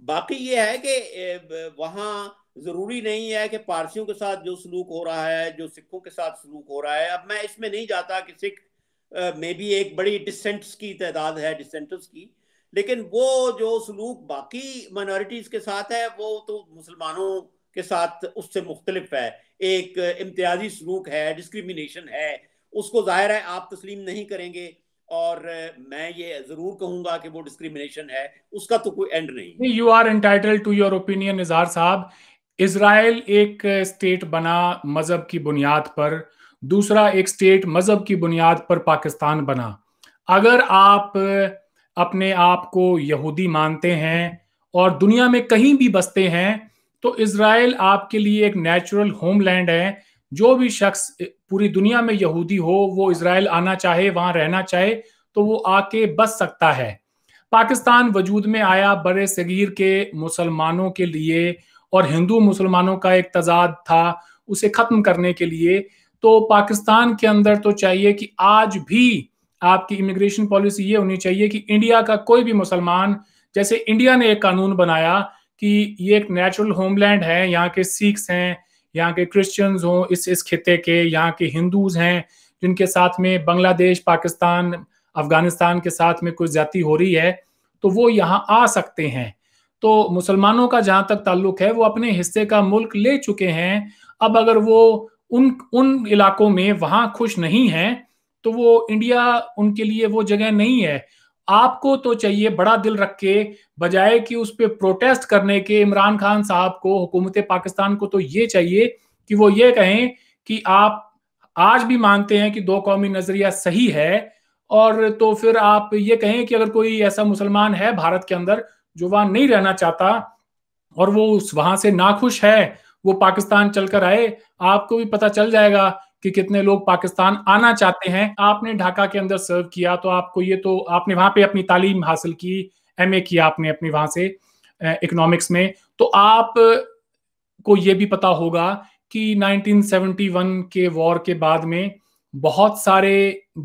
बाकी ये है कि वहाँ ज़रूरी नहीं है कि पारसियों के साथ जो सलूक हो रहा है जो सिखों के साथ सलूक हो रहा है अब मैं इसमें नहीं जाता कि सिख मे बी एक बड़ी डिसेंट्स की तादाद है डिसेंटर्स की लेकिन वो जो सलूक बाकी माइनॉरिटीज़ के साथ है वो तो मुसलमानों के साथ उससे मुख्तलिफ है एक इम्तियाजी सलूक है डिस्क्रिमिनेशन है उसको ज़ाहिर है आप तस्लीम नहीं करेंगे और मैं ये जरूर कहूंगा कि वो डिस्क्रिमिनेशन है उसका तो कोई एंड नहीं you are entitled to your opinion Nizar साहब इसराइल एक स्टेट बना मजहब की बुनियाद पर दूसरा एक स्टेट मजहब की बुनियाद पर पाकिस्तान बना अगर आप अपने आप को यहूदी मानते हैं और दुनिया में कहीं भी बसते हैं तो इसराइल आपके लिए एक नेचुरल होमलैंड है जो भी शख्स पूरी दुनिया में यहूदी हो वो इसराइल आना चाहे वहां रहना चाहे तो वो आके बस सकता है पाकिस्तान वजूद में आया बर सगीर के मुसलमानों के लिए और हिंदू मुसलमानों का एक तजाद था उसे ख़त्म करने के लिए तो पाकिस्तान के अंदर तो चाहिए कि आज भी आपकी इमिग्रेशन पॉलिसी ये होनी चाहिए कि इंडिया का कोई भी मुसलमान जैसे इंडिया ने एक कानून बनाया कि ये एक नेचुरल होमलैंड है यहाँ के सिख्स हैं यहाँ के क्रिश्चियंस हों इस इस खिते के यहाँ के हिंदूज हैं जिनके साथ में बांग्लादेश पाकिस्तान अफगानिस्तान के साथ में कुछ जाति हो रही है तो वो यहाँ आ सकते हैं तो मुसलमानों का जहाँ तक ताल्लुक है वो अपने हिस्से का मुल्क ले चुके हैं अब अगर वो उन उन इलाकों में वहां खुश नहीं है तो वो इंडिया उनके लिए वो जगह नहीं है आपको तो चाहिए बड़ा दिल रख के बजाय कि उस पर प्रोटेस्ट करने के इमरान खान साहब को हुकूमत पाकिस्तान को तो ये चाहिए कि वो ये कहें कि आप आज भी मानते हैं कि दो कौमी नजरिया सही है और तो फिर आप ये कहें कि अगर कोई ऐसा मुसलमान है भारत के अंदर जो वहां नहीं रहना चाहता और वो उस वहां से नाखुश है वो पाकिस्तान चलकर आए आपको भी पता चल जाएगा कि कितने लोग पाकिस्तान आना चाहते हैं आपने ढाका के अंदर सर्व किया तो आपको ये तो आपने वहां पे अपनी तालीम हासिल की एम किया आपने अपनी वहां से इकोनॉमिक्स में तो आप को ये भी पता होगा कि 1971 के वॉर के बाद में बहुत सारे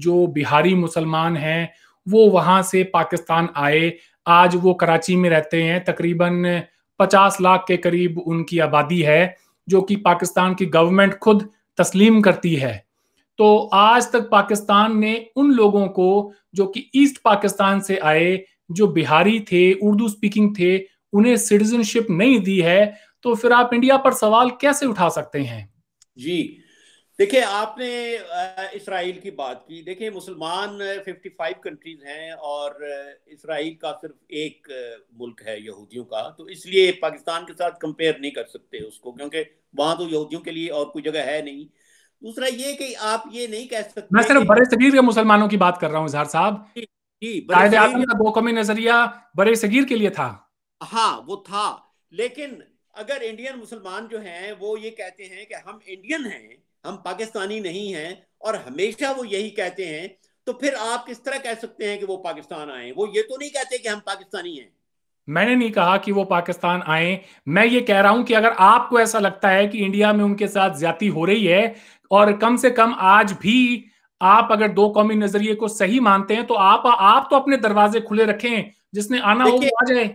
जो बिहारी मुसलमान हैं वो वहां से पाकिस्तान आए आज वो कराची में रहते हैं तकरीबन पचास लाख के करीब उनकी आबादी है जो कि पाकिस्तान की गवर्नमेंट खुद तस्लीम करती है तो आज तक पाकिस्तान ने उन लोगों को जो कि ईस्ट पाकिस्तान से आए जो बिहारी थे उर्दू स्पीकिंग थे उन्हें सिटीजनशिप नहीं दी है तो फिर आप इंडिया पर सवाल कैसे उठा सकते हैं जी देखिए आपने इसराइल की बात की देखिए मुसलमान 55 कंट्रीज हैं और इसराइल का सिर्फ एक मुल्क है यहूदियों का तो इसलिए पाकिस्तान के साथ कंपेयर नहीं कर सकते उसको क्योंकि वहां तो यहूदियों के लिए और कोई जगह है नहीं दूसरा ये कि आप ये नहीं कह सकते मैं सिर्फ बड़े सगीर के मुसलमानों की बात कर रहा हूँ इजहार साहब नजरिया बड़े सगीर के लिए था हाँ वो था लेकिन अगर इंडियन मुसलमान जो हैं वो ये कहते हैं कि हम इंडियन हैं हम पाकिस्तानी नहीं हैं और हमेशा वो यही कहते हैं तो फिर आप किस तरह कह सकते हैं कि वो पाकिस्तान आए वो ये तो नहीं कहते कि हम पाकिस्तानी हैं मैंने नहीं कहा कि वो पाकिस्तान आए मैं ये कह रहा हूं कि अगर आपको ऐसा लगता है कि इंडिया में उनके साथ ज्यादा हो रही है और कम से कम आज भी आप अगर दो कौमी नजरिए को सही मानते हैं तो आप आप तो अपने दरवाजे खुले रखें जिसने आना हो आ जाए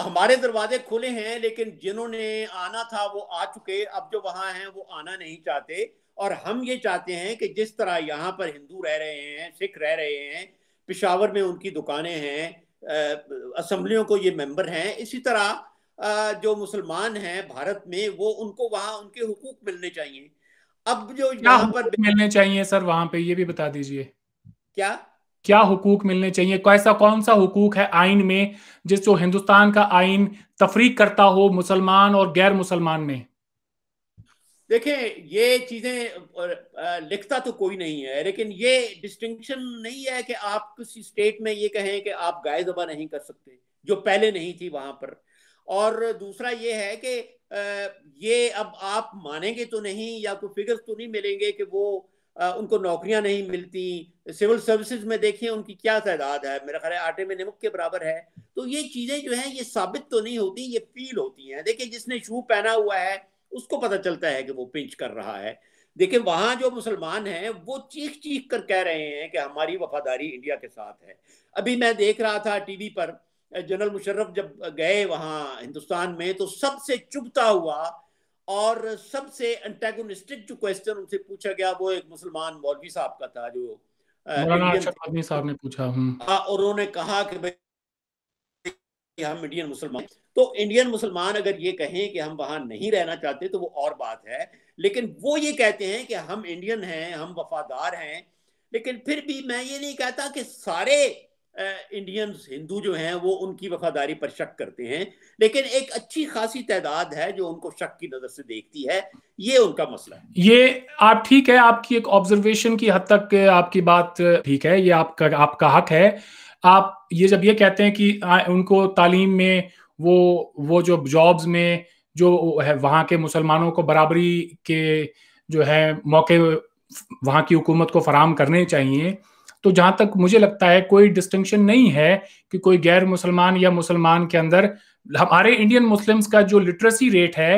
हमारे दरवाजे खुले हैं लेकिन जिन्होंने आना था वो आ चुके अब जो वहां हैं वो आना नहीं चाहते और हम ये चाहते हैं कि जिस तरह यहाँ पर हिंदू रह रहे हैं सिख रह रहे हैं पिशावर में उनकी दुकानें हैं असम्बलियों को ये मेंबर हैं इसी तरह जो मुसलमान हैं भारत में वो उनको वहां उनके हुकूक मिलने चाहिए अब जो यहाँ पर मिलने चाहिए सर वहां पे ये भी बता दीजिए क्या क्या हुकूक मिलने चाहिए कैसा कौन सा हुकूक है आइन में जिस जो हिंदुस्तान का आइन तफरीक करता हो मुसलमान और गैर मुसलमान में देखें ये चीजें लिखता तो कोई नहीं है लेकिन ये डिस्टिंक्शन नहीं है कि आप किसी स्टेट में ये कहें कि आप गाय जबा नहीं कर सकते जो पहले नहीं थी वहां पर और दूसरा ये है कि ये अब आप मानेंगे तो नहीं या कोई फिगर्स तो नहीं मिलेंगे कि वो उनको नौकरियां नहीं मिलती सिविल सर्विसेज में देखिए उनकी क्या तादाद है मेरा ख्याल आटे में नमक के बराबर है तो ये चीज़ें जो है ये साबित तो नहीं होती ये फील होती हैं देखिए जिसने शू पहना हुआ है उसको पता चलता है कि वो पिंच कर रहा है देखिए वहाँ जो मुसलमान हैं वो चीख चीख कर कह रहे हैं कि हमारी वफादारी इंडिया के साथ है अभी मैं देख रहा था टीवी पर जनरल मुशर्रफ जब गए वहां हिंदुस्तान में तो सबसे चुभता हुआ और सबसे एंटेगोनिस्टिक जो क्वेश्चन उनसे पूछा गया वो एक मुसलमान मौलवी साहब का था जो साहब ने पूछा हम्म। हाँ, और उन्होंने कहा कि भाई हम इंडियन मुसलमान तो इंडियन मुसलमान अगर ये कहें कि हम वहां नहीं रहना चाहते तो वो और बात है लेकिन वो ये कहते हैं कि हम इंडियन हैं हम वफादार हैं लेकिन फिर भी मैं ये नहीं कहता कि सारे इंडियंस हिंदू जो हैं वो उनकी वफादारी पर शक करते हैं लेकिन एक अच्छी खासी तादाद है जो उनको शक की नज़र से देखती है ये उनका मसला है ये आप ठीक है आपकी एक ऑब्जर्वेशन की हद तक आपकी बात ठीक है ये आपका आपका हक है आप ये जब ये कहते हैं कि उनको तालीम में वो वो जो जॉब्स में जो है वहाँ के मुसलमानों को बराबरी के जो है मौके वहाँ की हुकूमत को फराम करने चाहिए तो जहां तक मुझे लगता है कोई डिस्टिंक्शन नहीं है कि कोई गैर मुसलमान या मुसलमान के अंदर हमारे इंडियन मुस्लिम्स का जो लिटरेसी रेट है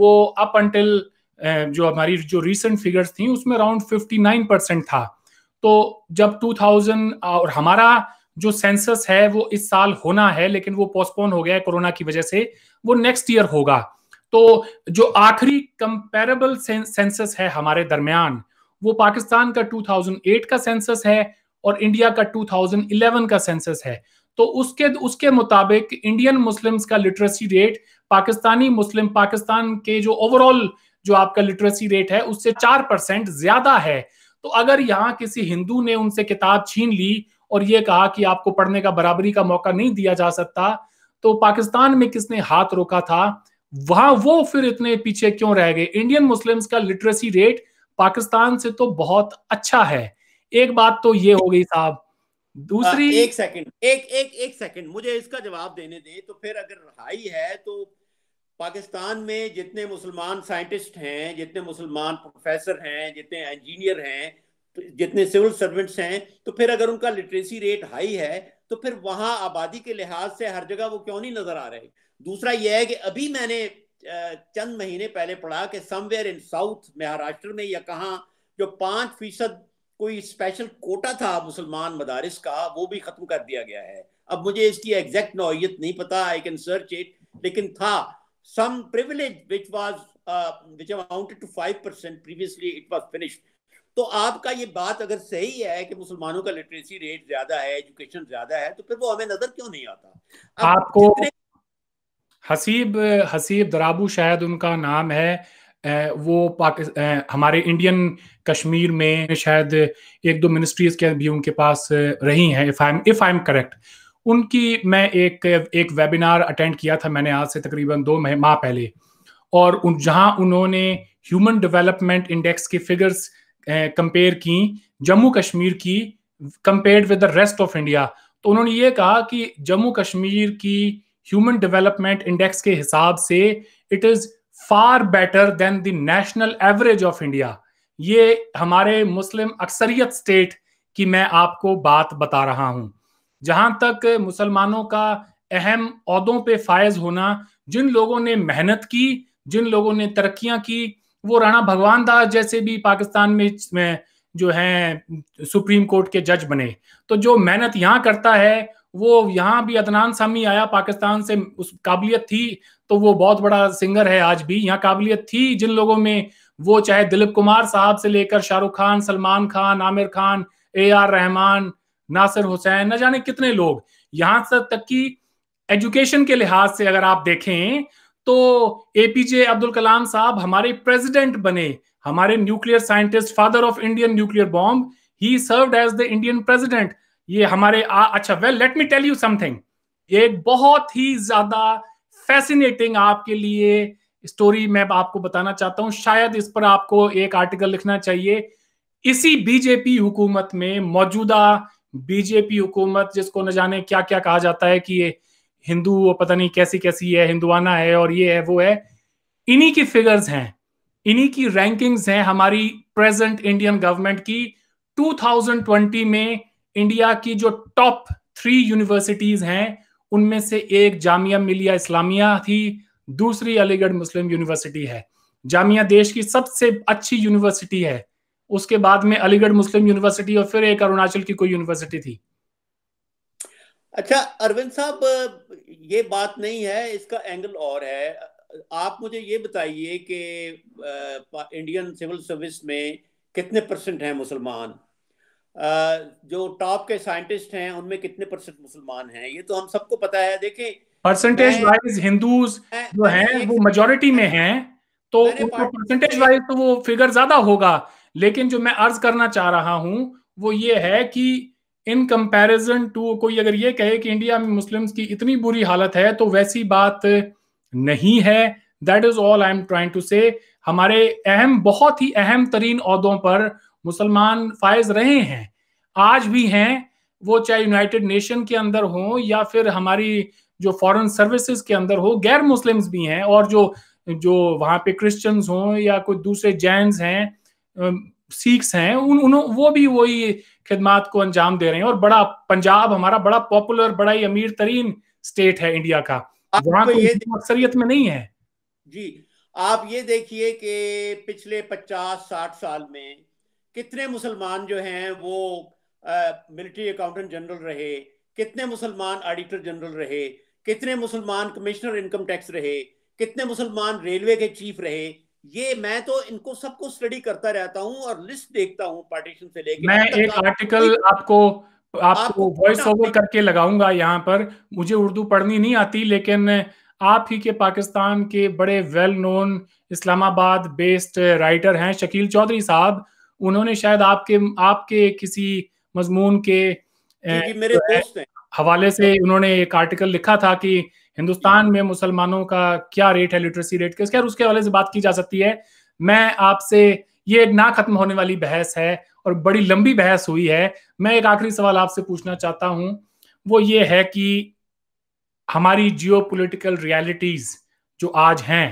वो अप अंटिल जो हमारी जो रिसेंट फिगर्स थी उसमें अराउंड 59 परसेंट था तो जब 2000 और हमारा जो सेंसस है वो इस साल होना है लेकिन वो पोस्टपोन हो गया है कोरोना की वजह से वो नेक्स्ट ईयर होगा तो जो आखिरी कंपेरेबल सेंसस है हमारे दरमियान वो पाकिस्तान का 2008 का सेंसस है और इंडिया का 2011 का सेंसस है तो उसके उसके मुताबिक इंडियन मुस्लिम्स का literacy rate Pakistani Muslim Pakistan के जो ओवरऑल जो आपका लिटरेसी रेट है उससे चार परसेंट ज्यादा है तो अगर यहाँ किसी हिंदू ने उनसे किताब छीन ली और ये कहा कि आपको पढ़ने का बराबरी का मौका नहीं दिया जा सकता तो पाकिस्तान में किसने हाथ रोका था वहां वो फिर इतने पीछे क्यों रह गए इंडियन मुस्लिम्स का लिटरेसी रेट पाकिस्तान से तो बहुत अच्छा है एक बात तो ये हो गई साहब दूसरी आ, हाँ, एक सेकंड एक एक एक सेकंड मुझे इसका जवाब देने दें तो फिर अगर रहाई है तो पाकिस्तान में जितने मुसलमान साइंटिस्ट हैं जितने मुसलमान प्रोफेसर हैं जितने इंजीनियर हैं तो जितने सिविल सर्वेंट्स हैं तो फिर अगर उनका लिटरेसी रेट हाई है तो फिर वहां आबादी के लिहाज से हर जगह वो क्यों नहीं नजर आ रहे दूसरा यह है कि अभी मैंने चंद महीने पहले पढ़ा कि समवेयर इन साउथ महाराष्ट्र में या कहा जो पांच फीसद कोई स्पेशल कोटा था मुसलमान मदारिस का वो भी ख़त्म कर दिया गया है अब मुझे इसकी एग्जैक्ट नौत नहीं पता आई कैन सर्च इट लेकिन था some privilege which was which amounted to five percent previously it finished तो आपका ये बात अगर सही है कि मुसलमानों का लिटरेसी रेट ज्यादा है एजुकेशन ज्यादा है तो फिर वो हमें नजर क्यों नहीं आता आपको हसीब हसीब दराबू शायद उनका नाम है वो पाकिस्तान हमारे इंडियन कश्मीर में शायद एक दो मिनिस्ट्रीज के भी उनके पास रही हैं if I am if I am correct उनकी मैं एक एक वेबिनार अटेंड किया था मैंने आज से तकरीबन दो माह पहले और उन जहां उन्होंने ह्यूमन डेवलपमेंट इंडेक्स की फिगर्स कंपेयर की जम्मू कश्मीर की compared with the rest of India तो उन्होंने ये कहा कि जम्मू कश्मीर की ह्यूमन डेवलपमेंट इंडेक्स के हिसाब से it is far better than the national average of India ये हमारे मुस्लिम अक्सरियत स्टेट की मैं आपको बात बता रहा हूं जहां तक मुसलमानों का अहम अहदों पे फायज होना जिन लोगों ने मेहनत की जिन लोगों ने तरक्कियां की वो राणा भगवान दास जैसे भी पाकिस्तान में जो है सुप्रीम कोर्ट के जज बने तो जो मेहनत यहाँ करता है वो यहाँ भी अदनान सामी आया पाकिस्तान से उस काबिलियत थी तो वो बहुत बड़ा सिंगर है आज भी यहाँ काबिलियत थी जिन लोगों में वो चाहे दिलीप कुमार साहब से लेकर शाहरुख खान सलमान खान आमिर खान ए आर रहमान नासिर हुसैन न जाने कितने लोग यहाँ तक कि एजुकेशन के लिहाज से अगर आप देखें तो एपीजे अब्दुल कलाम साहब हमारे प्रेसिडेंट बने हमारे nuclear scientist father of Indian nuclear bomb ही served as the Indian president ये हमारे आ, अच्छा well let me tell you something एक बहुत ही ज्यादा फैसिनेटिंग आपके लिए स्टोरी मैं आपको बताना चाहता हूं शायद इस पर आपको एक आर्टिकल लिखना चाहिए इसी बीजेपी हुकूमत में मौजूदा बीजेपी हुकूमत जिसको न जाने क्या क्या कहा जाता है कि ये हिंदू पता नहीं कैसी कैसी है हिंदुआना है और ये है वो है इन्हीं की फिगर्स हैं इन्हीं की रैंकिंग्स हैं हमारी प्रेजेंट इंडियन गवर्नमेंट की 2020 में इंडिया की जो टॉप थ्री यूनिवर्सिटीज हैं उनमें से एक जामिया मिलिया इस्लामिया थी दूसरी अलीगढ़ मुस्लिम यूनिवर्सिटी है जामिया देश की सबसे अच्छी यूनिवर्सिटी है उसके बाद में अलीगढ़ मुस्लिम यूनिवर्सिटी और फिर एक अरुणाचल की कोई यूनिवर्सिटी थी अच्छा अरविंद साहब ये बात नहीं है इसका एंगल और है आप मुझे ये बताइए कि इंडियन सिविल सर्विस में कितने परसेंट हैं मुसलमान जो टॉप के साइंटिस्ट हैं उनमें कितने परसेंट मुसलमान हैं ये तो हम सबको पता है देखें परसेंटेज वाइज हिंदू जो हैं वो मेजोरिटी में हैं तो परसेंटेज वाइज तो वो फिगर ज्यादा होगा लेकिन जो मैं अर्ज करना चाह रहा हूं वो ये है कि इन कंपैरिजन टू कोई अगर ये कहे कि इंडिया में मुस्लिम्स की इतनी बुरी हालत है तो वैसी बात नहीं है that is all I am trying to say हमारे अहम बहुत ही अहम तरीन अहदों पर मुसलमान फायज रहे हैं आज भी हैं वो चाहे यूनाइटेड नेशन के अंदर हो या फिर हमारी जो फॉरेन सर्विसेज के अंदर हो गैर मुस्लिम्स भी हैं और जो जो वहाँ पे क्रिश्चियंस हों या कोई दूसरे जैन हैं सिख्स हैं उन उन वो भी वही खिदमात को अंजाम दे रहे हैं और बड़ा पंजाब हमारा बड़ा पॉपुलर बड़ा ही अमीर तरीन स्टेट है इंडिया का वहां तो ये अक्सरियत में नहीं है जी आप ये देखिए कि पिछले 50-60 साल में कितने मुसलमान जो हैं वो मिलिट्री अकाउंटेंट जनरल रहे कितने मुसलमान ऑडिटर जनरल रहे कितने मुसलमान कमिश्नर इनकम टैक्स रहे कितने मुसलमान रेलवे के चीफ रहे ये मैं तो इनको सबको स्टडी करता रहता हूँ और लिस्ट देखता हूँ पार्टीशन से लेकर मैं एक आर्टिकल आपको आपको वॉइस ओवर करके लगाऊंगा यहाँ पर मुझे उर्दू पढ़नी नहीं आती लेकिन आप ही के पाकिस्तान के बड़े well known Islamabad based writer हैं शकील चौधरी साहब उन्होंने शायद आपके आपके किसी मजमून के मेरे दोस्त हैं हवाले से उन्होंने एक आर्टिकल लिखा था कि हिंदुस्तान में मुसलमानों का क्या रेट है लिटरेसी रेट का उसके हवाले से बात की जा सकती है मैं आपसे ये ना खत्म होने वाली बहस है और बड़ी लंबी बहस हुई है मैं एक आखिरी सवाल आपसे पूछना चाहता हूं वो ये है कि हमारी जियो पोलिटिकल रियलिटीज जो आज हैं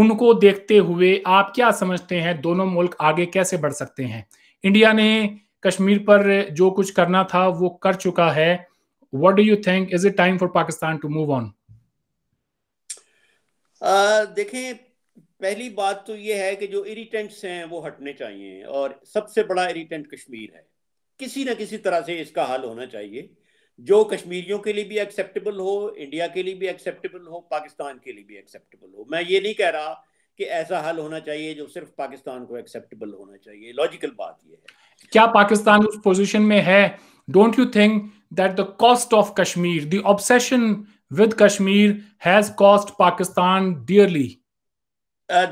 उनको देखते हुए आप क्या समझते हैं दोनों मुल्क आगे कैसे बढ़ सकते हैं इंडिया ने कश्मीर पर जो कुछ करना था वो कर चुका है what do you think is it time for Pakistan to move on देखें पहली बात तो ये है कि जो इरिटेंट्स हैं वो हटने चाहिए और सबसे बड़ा इरिटेंट कश्मीर है किसी ना किसी तरह से इसका हल होना चाहिए जो कश्मीरियों के लिए भी एक्सेप्टेबल हो इंडिया के लिए भी एक्सेप्टेबल हो पाकिस्तान के लिए भी एक्सेप्टेबल हो मैं ये नहीं कह रहा कि ऐसा हल होना चाहिए जो सिर्फ पाकिस्तान को एक्सेप्टेबल होना चाहिए लॉजिकल बात ये है क्या पाकिस्तान उस पोजीशन में है don't you think that the cost of Kashmir the obsession with Kashmir has cost Pakistan dearly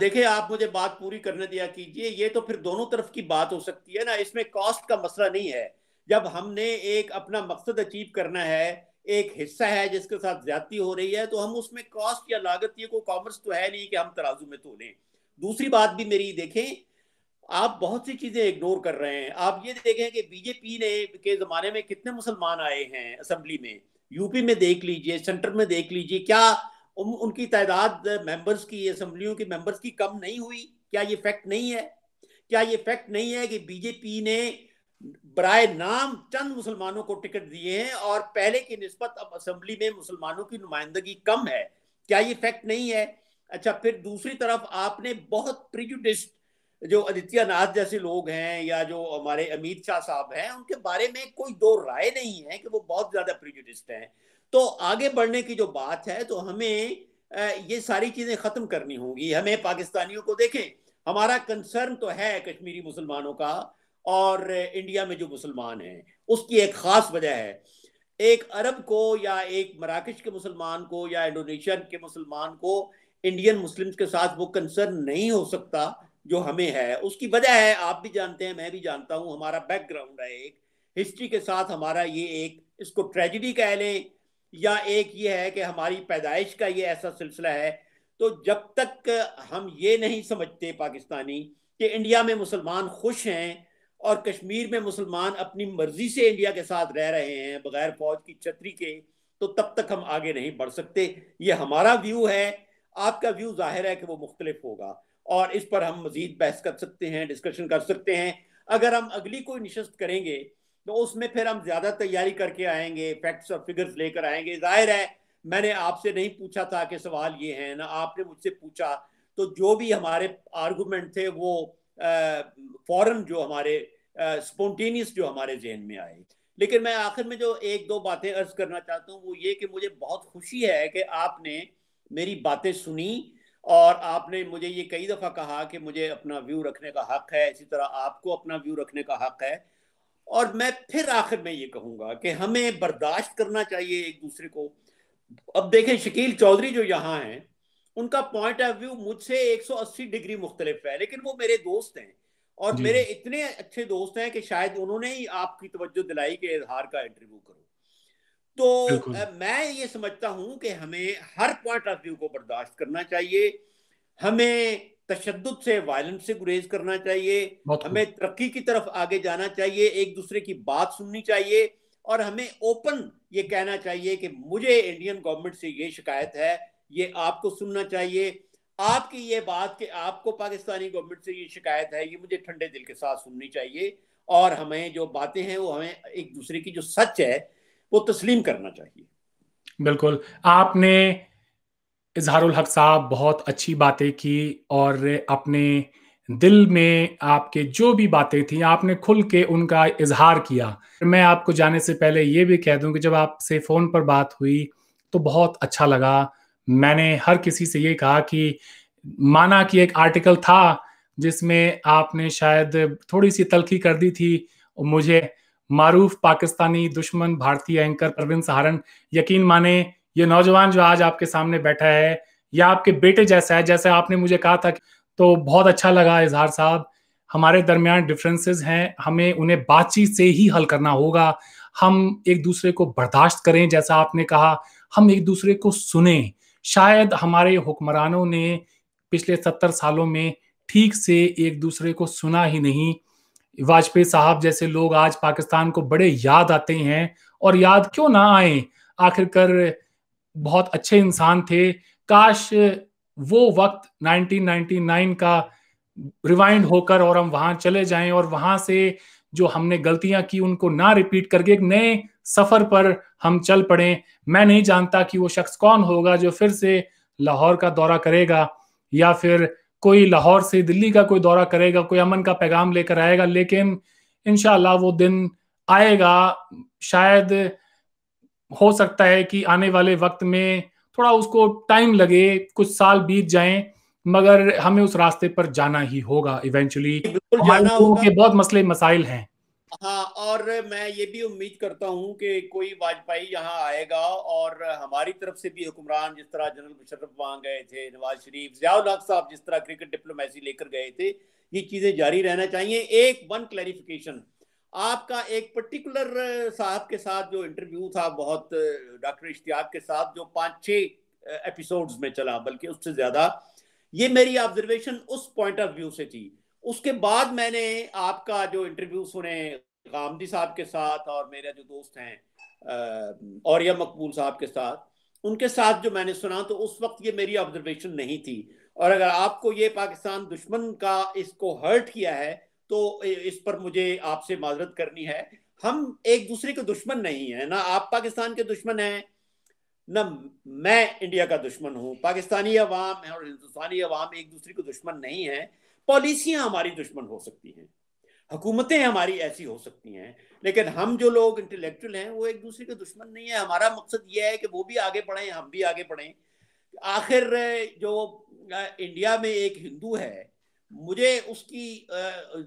देखिए आप मुझे बात पूरी करने दिया कीजिए ये तो फिर दोनों तरफ की बात हो सकती है ना इसमें कॉस्ट का मसला नहीं है जब हमने एक अपना मकसद अचीव करना है एक हिस्सा है जिसके साथ ज्यादा हो रही है तो हम उसमें कॉस्ट या लागत ये को कॉमर्स तो है नहीं कि हम तराजू में तो लें दूसरी बात भी मेरी देखें आप बहुत सी चीजें इग्नोर कर रहे हैं आप ये देखें कि बीजेपी ने के जमाने में कितने मुसलमान आए हैं असेंबली में यूपी में देख लीजिए सेंटर में देख लीजिए क्या उन, उनकी तादाद मेंबर्स की असम्बलियों की मेंबर्स की कम नहीं हुई क्या ये फैक्ट नहीं है क्या ये फैक्ट नहीं है कि बीजेपी ने बरए नाम चंद मुसलमानों को टिकट दिए हैं और पहले की नस्बत अब असम्बली में मुसलमानों की नुमाइंदगी कम है क्या ये फैक्ट नहीं है अच्छा फिर दूसरी तरफ आपने बहुत प्रिजुडिस्ट जो आदित्य जैसे लोग हैं या जो हमारे अमित शाह साहब हैं उनके बारे में कोई दो राय नहीं है कि वो बहुत ज्यादा प्रिजुडिस्ट हैं तो आगे बढ़ने की जो बात है तो हमें ये सारी चीजें खत्म करनी होगी हमें पाकिस्तानियों को देखें हमारा कंसर्न तो है कश्मीरी मुसलमानों का और इंडिया में जो मुसलमान हैं उसकी एक ख़ास वजह है एक अरब को या एक मराकश के मुसलमान को या इंडोनेशियन के मुसलमान को इंडियन मुस्लिम्स के साथ वो कंसर्न नहीं हो सकता जो हमें है उसकी वजह है आप भी जानते हैं मैं भी जानता हूँ हमारा बैकग्राउंड है एक हिस्ट्री के साथ हमारा ये एक इसको ट्रेजिडी कह लें या एक ये है कि हमारी पैदाइश का ये ऐसा सिलसिला है तो जब तक हम ये नहीं समझते पाकिस्तानी कि इंडिया में मुसलमान खुश हैं और कश्मीर में मुसलमान अपनी मर्जी से इंडिया के साथ रह रहे हैं बगैर फौज की छतरी के तो तब तक हम आगे नहीं बढ़ सकते ये हमारा व्यू है आपका व्यू जाहिर है कि वो मुख्तलिफ होगा और इस पर हम मजीद बहस कर सकते हैं डिस्कशन कर सकते हैं अगर हम अगली कोई नशस्त करेंगे तो उसमें फिर हम ज़्यादा तैयारी करके आएंगे फैक्ट्स और फिगर्स लेकर आएंगे जाहिर है मैंने आपसे नहीं पूछा था कि सवाल ये है ना आपने मुझसे पूछा तो जो भी हमारे आर्गूमेंट थे वो फॉरन जो हमारे स्पोंटेनियस जो हमारे जहन में आए लेकिन मैं आखिर में जो एक दो बातें अर्ज करना चाहता हूँ वो ये कि मुझे बहुत खुशी है कि आपने मेरी बातें सुनी और आपने मुझे ये कई दफ़ा कहा कि मुझे अपना व्यू रखने का हक है इसी तरह आपको अपना व्यू रखने का हक है और मैं फिर आखिर में ये कहूँगा कि हमें बर्दाश्त करना चाहिए एक दूसरे को अब देखें शकील चौधरी जो यहाँ हैं उनका पॉइंट ऑफ व्यू मुझसे 180 डिग्री मुख्तलिफ है लेकिन वो मेरे दोस्त हैं और मेरे इतने अच्छे दोस्त हैं कि शायद उन्होंने ही आपकी तवज्जो दिलाई कि इजहार का इंटरव्यू करो तो मैं ये समझता हूं कि हमें हर पॉइंट ऑफ व्यू को बर्दाश्त करना चाहिए हमें तशद से वायलेंस से गुरेज करना चाहिए हमें तरक्की की तरफ आगे जाना चाहिए एक दूसरे की बात सुननी चाहिए और हमें ओपन ये कहना चाहिए कि मुझे इंडियन गवर्नमेंट से ये शिकायत है ये आपको सुनना चाहिए आपकी ये बात कि आपको पाकिस्तानी गवर्नमेंट से ये शिकायत है ये मुझे ठंडे दिल के साथ सुननी चाहिए और हमें जो बातें हैं वो हमें एक दूसरे की जो सच है वो तस्लीम करना चाहिए बिल्कुल आपने इजहारुल हक साहब बहुत अच्छी बातें की और अपने दिल में आपके जो भी बातें थी आपने खुल के उनका इजहार किया मैं आपको जाने से पहले ये भी कह दूं कि जब आपसे फ़ोन पर बात हुई तो बहुत अच्छा लगा मैंने हर किसी से ये कहा कि माना कि एक आर्टिकल था जिसमें आपने शायद थोड़ी सी तलखी कर दी थी मुझे मारूफ पाकिस्तानी दुश्मन भारतीय एंकर परवीन सहारन यकीन माने ये नौजवान जो आज आपके सामने बैठा है या आपके बेटे जैसा है जैसे आपने मुझे कहा था तो बहुत अच्छा लगा इजहार साहब हमारे दरमियान डिफरेंसेस हैं हमें उन्हें बातचीत से ही हल करना होगा हम एक दूसरे को बर्दाश्त करें जैसा आपने कहा हम एक दूसरे को सुने शायद हमारे हुक्मरानों ने पिछले सत्तर सालों में ठीक से एक दूसरे को सुना ही नहीं वाजपेयी साहब जैसे लोग आज पाकिस्तान को बड़े याद आते हैं और याद क्यों ना आए आखिरकार बहुत अच्छे इंसान थे काश वो वक्त 1999 का रिवाइंड होकर और हम वहां चले जाएं और वहां से जो हमने गलतियां की उनको ना रिपीट करके एक नए सफर पर हम चल पड़े मैं नहीं जानता कि वो शख्स कौन होगा जो फिर से लाहौर का दौरा करेगा या फिर कोई लाहौर से दिल्ली का कोई दौरा करेगा कोई अमन का पैगाम लेकर आएगा लेकिन इनशाला वो दिन आएगा शायद हो सकता है कि आने वाले वक्त में थोड़ा उसको टाइम लगे कुछ साल बीत जाएं मगर हमें उस रास्ते पर जाना ही होगा इवेंचुअली बहुत मसले मसाइल हैं हाँ और मैं ये भी उम्मीद करता हूँ कि कोई वाजपेयी यहाँ आएगा और हमारी तरफ से भी हुक्मरान जिस तरह जनरल मुशर्रफ वहाँ गए थे नवाज शरीफ जयाउल हक साहब जिस तरह क्रिकेट डिप्लोमेसी लेकर गए थे ये चीज़ें जारी रहना चाहिए एक वन क्लैरिफिकेशन आपका एक पर्टिकुलर साहब के साथ जो इंटरव्यू था बहुत डॉक्टर इश्तियाक के साथ जो पाँच छः एपिसोड्स में चला बल्कि उससे ज़्यादा ये मेरी ऑब्जर्वेशन उस पॉइंट ऑफ व्यू से थी उसके बाद मैंने आपका जो इंटरव्यू सुने गामदी साहब के साथ और मेरे जो दोस्त हैं या मकबूल साहब के साथ उनके साथ जो मैंने सुना तो उस वक्त ये मेरी ऑब्जर्वेशन नहीं थी और अगर आपको ये पाकिस्तान दुश्मन का इसको हर्ट किया है तो इस पर मुझे आपसे माजरत करनी है हम एक दूसरे के दुश्मन नहीं है ना आप पाकिस्तान के दुश्मन हैं न मैं इंडिया का दुश्मन हूँ पाकिस्तानी अवाम और हिंदुस्तानी अवाम एक दूसरे को दुश्मन नहीं है पॉलिसियाँ हमारी दुश्मन हो सकती हैं हुकूमतें हमारी ऐसी हो सकती हैं लेकिन हम जो लोग इंटेलेक्चुअल हैं वो एक दूसरे के दुश्मन नहीं है हमारा मकसद ये है कि वो भी आगे पढ़ें हम भी आगे पढ़ें आखिर जो इंडिया में एक हिंदू है मुझे उसकी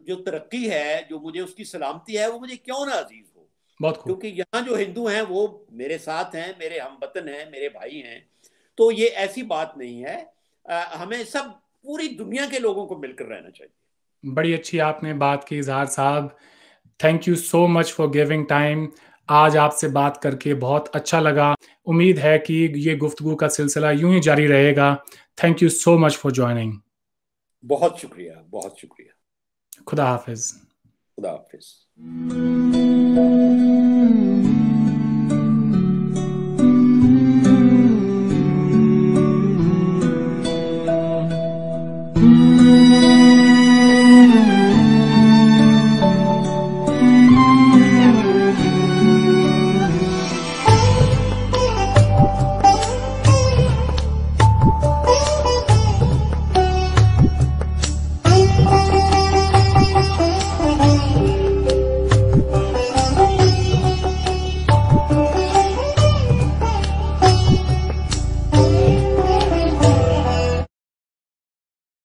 जो तरक्की है जो मुझे उसकी सलामती है वो मुझे क्यों ना अजीज बहुत क्योंकि यहाँ जो हिंदू हैं वो मेरे साथ हैं मेरे हम वतन हैं मेरे भाई हैं तो ये ऐसी बात नहीं है आ, हमें सब पूरी दुनिया के लोगों को मिलकर रहना चाहिए बड़ी अच्छी आपने बात की इजहार साहब thank you so much for giving time आज आपसे बात करके बहुत अच्छा लगा उम्मीद है कि ये गुफ्तगु का सिलसिला यूं ही जारी रहेगा thank you so much for joining बहुत शुक्रिया बहुत शुक्रिया खुदा हाफिज़ खुदा हाफिज़